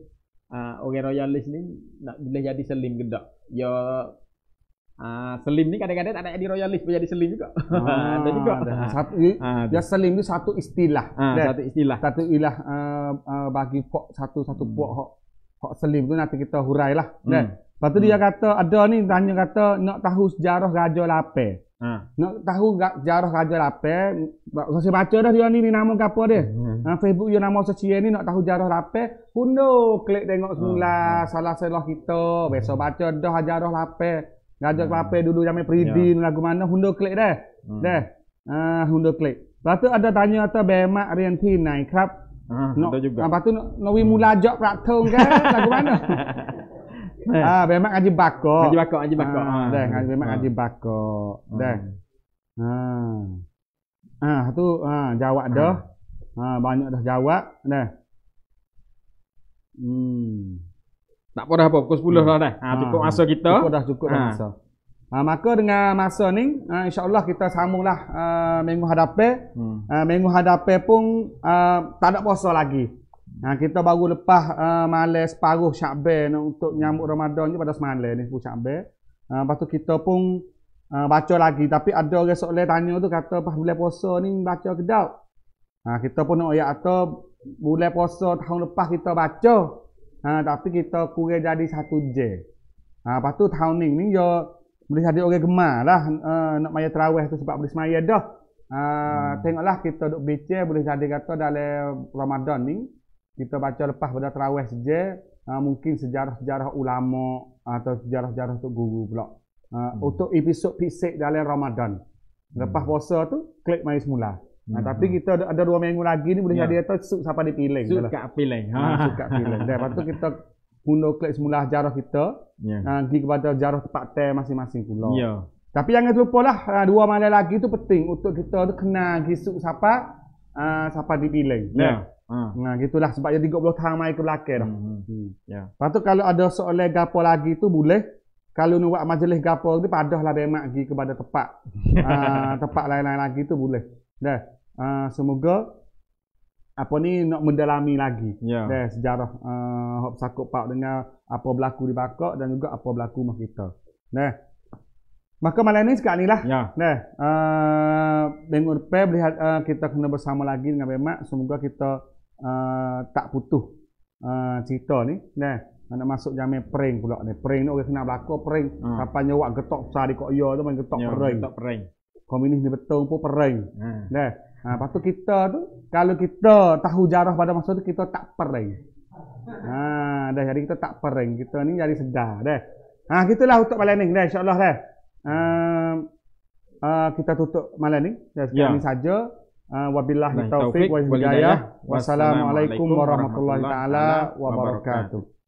oke royalis ini boleh jadi selim gendok, yo Ah, selim ni kadang-kadang ada di royalis menjadi selim juga. Ah, ada juga. Ada. Ah, satu, ah, ya selim itu satu istilah. Ah, satu istilah. Satu istilah uh, ah, uh, bagi pok satu satu hmm. pok pok selim tu nanti kita hurai lah. Hmm. Kan? lepas tu hmm. dia kata ada ni tanya kata nak tahu sejarah Raja Lape. Ha. Nak tahu gak jarah raja lape, saya baca dah dia ni, ni nama apa dia. Hmm. Ha, Facebook dia nama sosial ni nak tahu jarah lape, pun klik tengok semula hmm. salah salah kita, besok baca dah jarah lape. Gajak hmm. Kelapa dulu yang Peridin yeah. lagu mana Hundo Klik dah. Hmm. Dah. Ah uh, Hundo Klik. Lepas tu ada tanya ada Bemak Argentina ni kerap. Ah no, juga. Ah, lepas tu Nawi no, no, no, no, Praktong kan lagu mana? Eh. ah Bemak Haji Bako. Haji Bako, Haji Bako. Uh, ah, ah, dah Haji Bemak ah. Haji Bako. Dah. Ah. Ah tu ah jawab dah. Ah uh, banyak dah jawab dah. Hmm. Tak apa dah apa, pukul 10 hmm. lah dah. Ha, cukup ha, masa kita. Cukup dah, cukup ha. dah masa. Ha, maka dengan masa ni, ha, insyaAllah kita sambunglah uh, minggu hadapi. Hmm. Uh, minggu hadapi pun uh, tak ada puasa lagi. Ha, kita baru lepas uh, malam separuh Syakbel untuk nyambut Ramadan ni pada semalam ni, puasa Syakbel. Uh, lepas tu kita pun uh, baca lagi. Tapi ada orang soalan tanya tu kata, pas bulan puasa ni baca ke tak? Ha, kita pun nak ayat atau bulan puasa tahun lepas kita baca. Ha, tapi kita kurang jadi satu J. Ha, lepas tu tahun ni, ni ya boleh jadi orang gemar lah uh, nak maya terawih tu sebab boleh semaya dah. Ha, hmm. Tengoklah kita duduk baca boleh jadi kata dalam Ramadan ni, kita baca lepas pada terawih saja, ha, mungkin sejarah-sejarah ulama atau sejarah-sejarah tu guru pula. Ha, hmm. Untuk episod fisik dalam Ramadan. Lepas hmm. puasa tu, klik mari semula. Nah, hmm. tapi kita ada, ada dua minggu lagi ni boleh ya. jadi itu suk siapa di piling. Suk ya lah. kat piling. Ha. Ah. Suk kat piling. Dan lepas tu kita guna klik semula jarah kita. Ya. Uh, pergi kepada jarah tempat ter masing-masing pulau. Ya. Tapi jangan terlupa lah, uh, dua malam lagi tu penting untuk kita tu kena pergi suk siapa, uh, ha, siapa di piling. Ya. ya. Ha. Nah, gitulah sebab dia 30 tahun mai ke belakang dah. Hmm, hmm. hmm. Ya. Lepas tu kalau ada soalan gapo lagi tu boleh kalau nak buat majlis gapo tu padahlah bemak pergi kepada tempat. Ah uh, tempat lain-lain lagi tu boleh. Dah. Uh, eh, semoga apa ni nak mendalami lagi. Yeah. Ya. Dah sejarah uh, hok sakup pak dengan apa berlaku di Bakok dan juga apa berlaku mah kita. Dah. Maka malam ni sekarang ni lah. Ya. Nah, uh, pe melihat uh, kita kena bersama lagi dengan Bemak. Semoga kita uh, tak putus uh, cerita ni. Nah, nak masuk jamin prank pula ni. Prank ni orang kena berlaku prank. Hmm. Kapan nyawa getok besar di kok ya tu main getok ya, prank. Getok prank komunis ni betul pun perang. Hmm. Nah, ha, lepas tu kita tu, kalau kita tahu jarah pada masa tu, kita tak perang. Ha, dah, jadi kita tak perang. Kita ni jadi sedar. Dah. Ha, gitulah untuk malam ni. Dah, insyaAllah dah. Um, uh, kita tutup malam ni. Dah, ya. ni saja. Uh, wabillahi taufiq wa hidayah. Wassalamualaikum warahmatullahi taala wabarakatuh.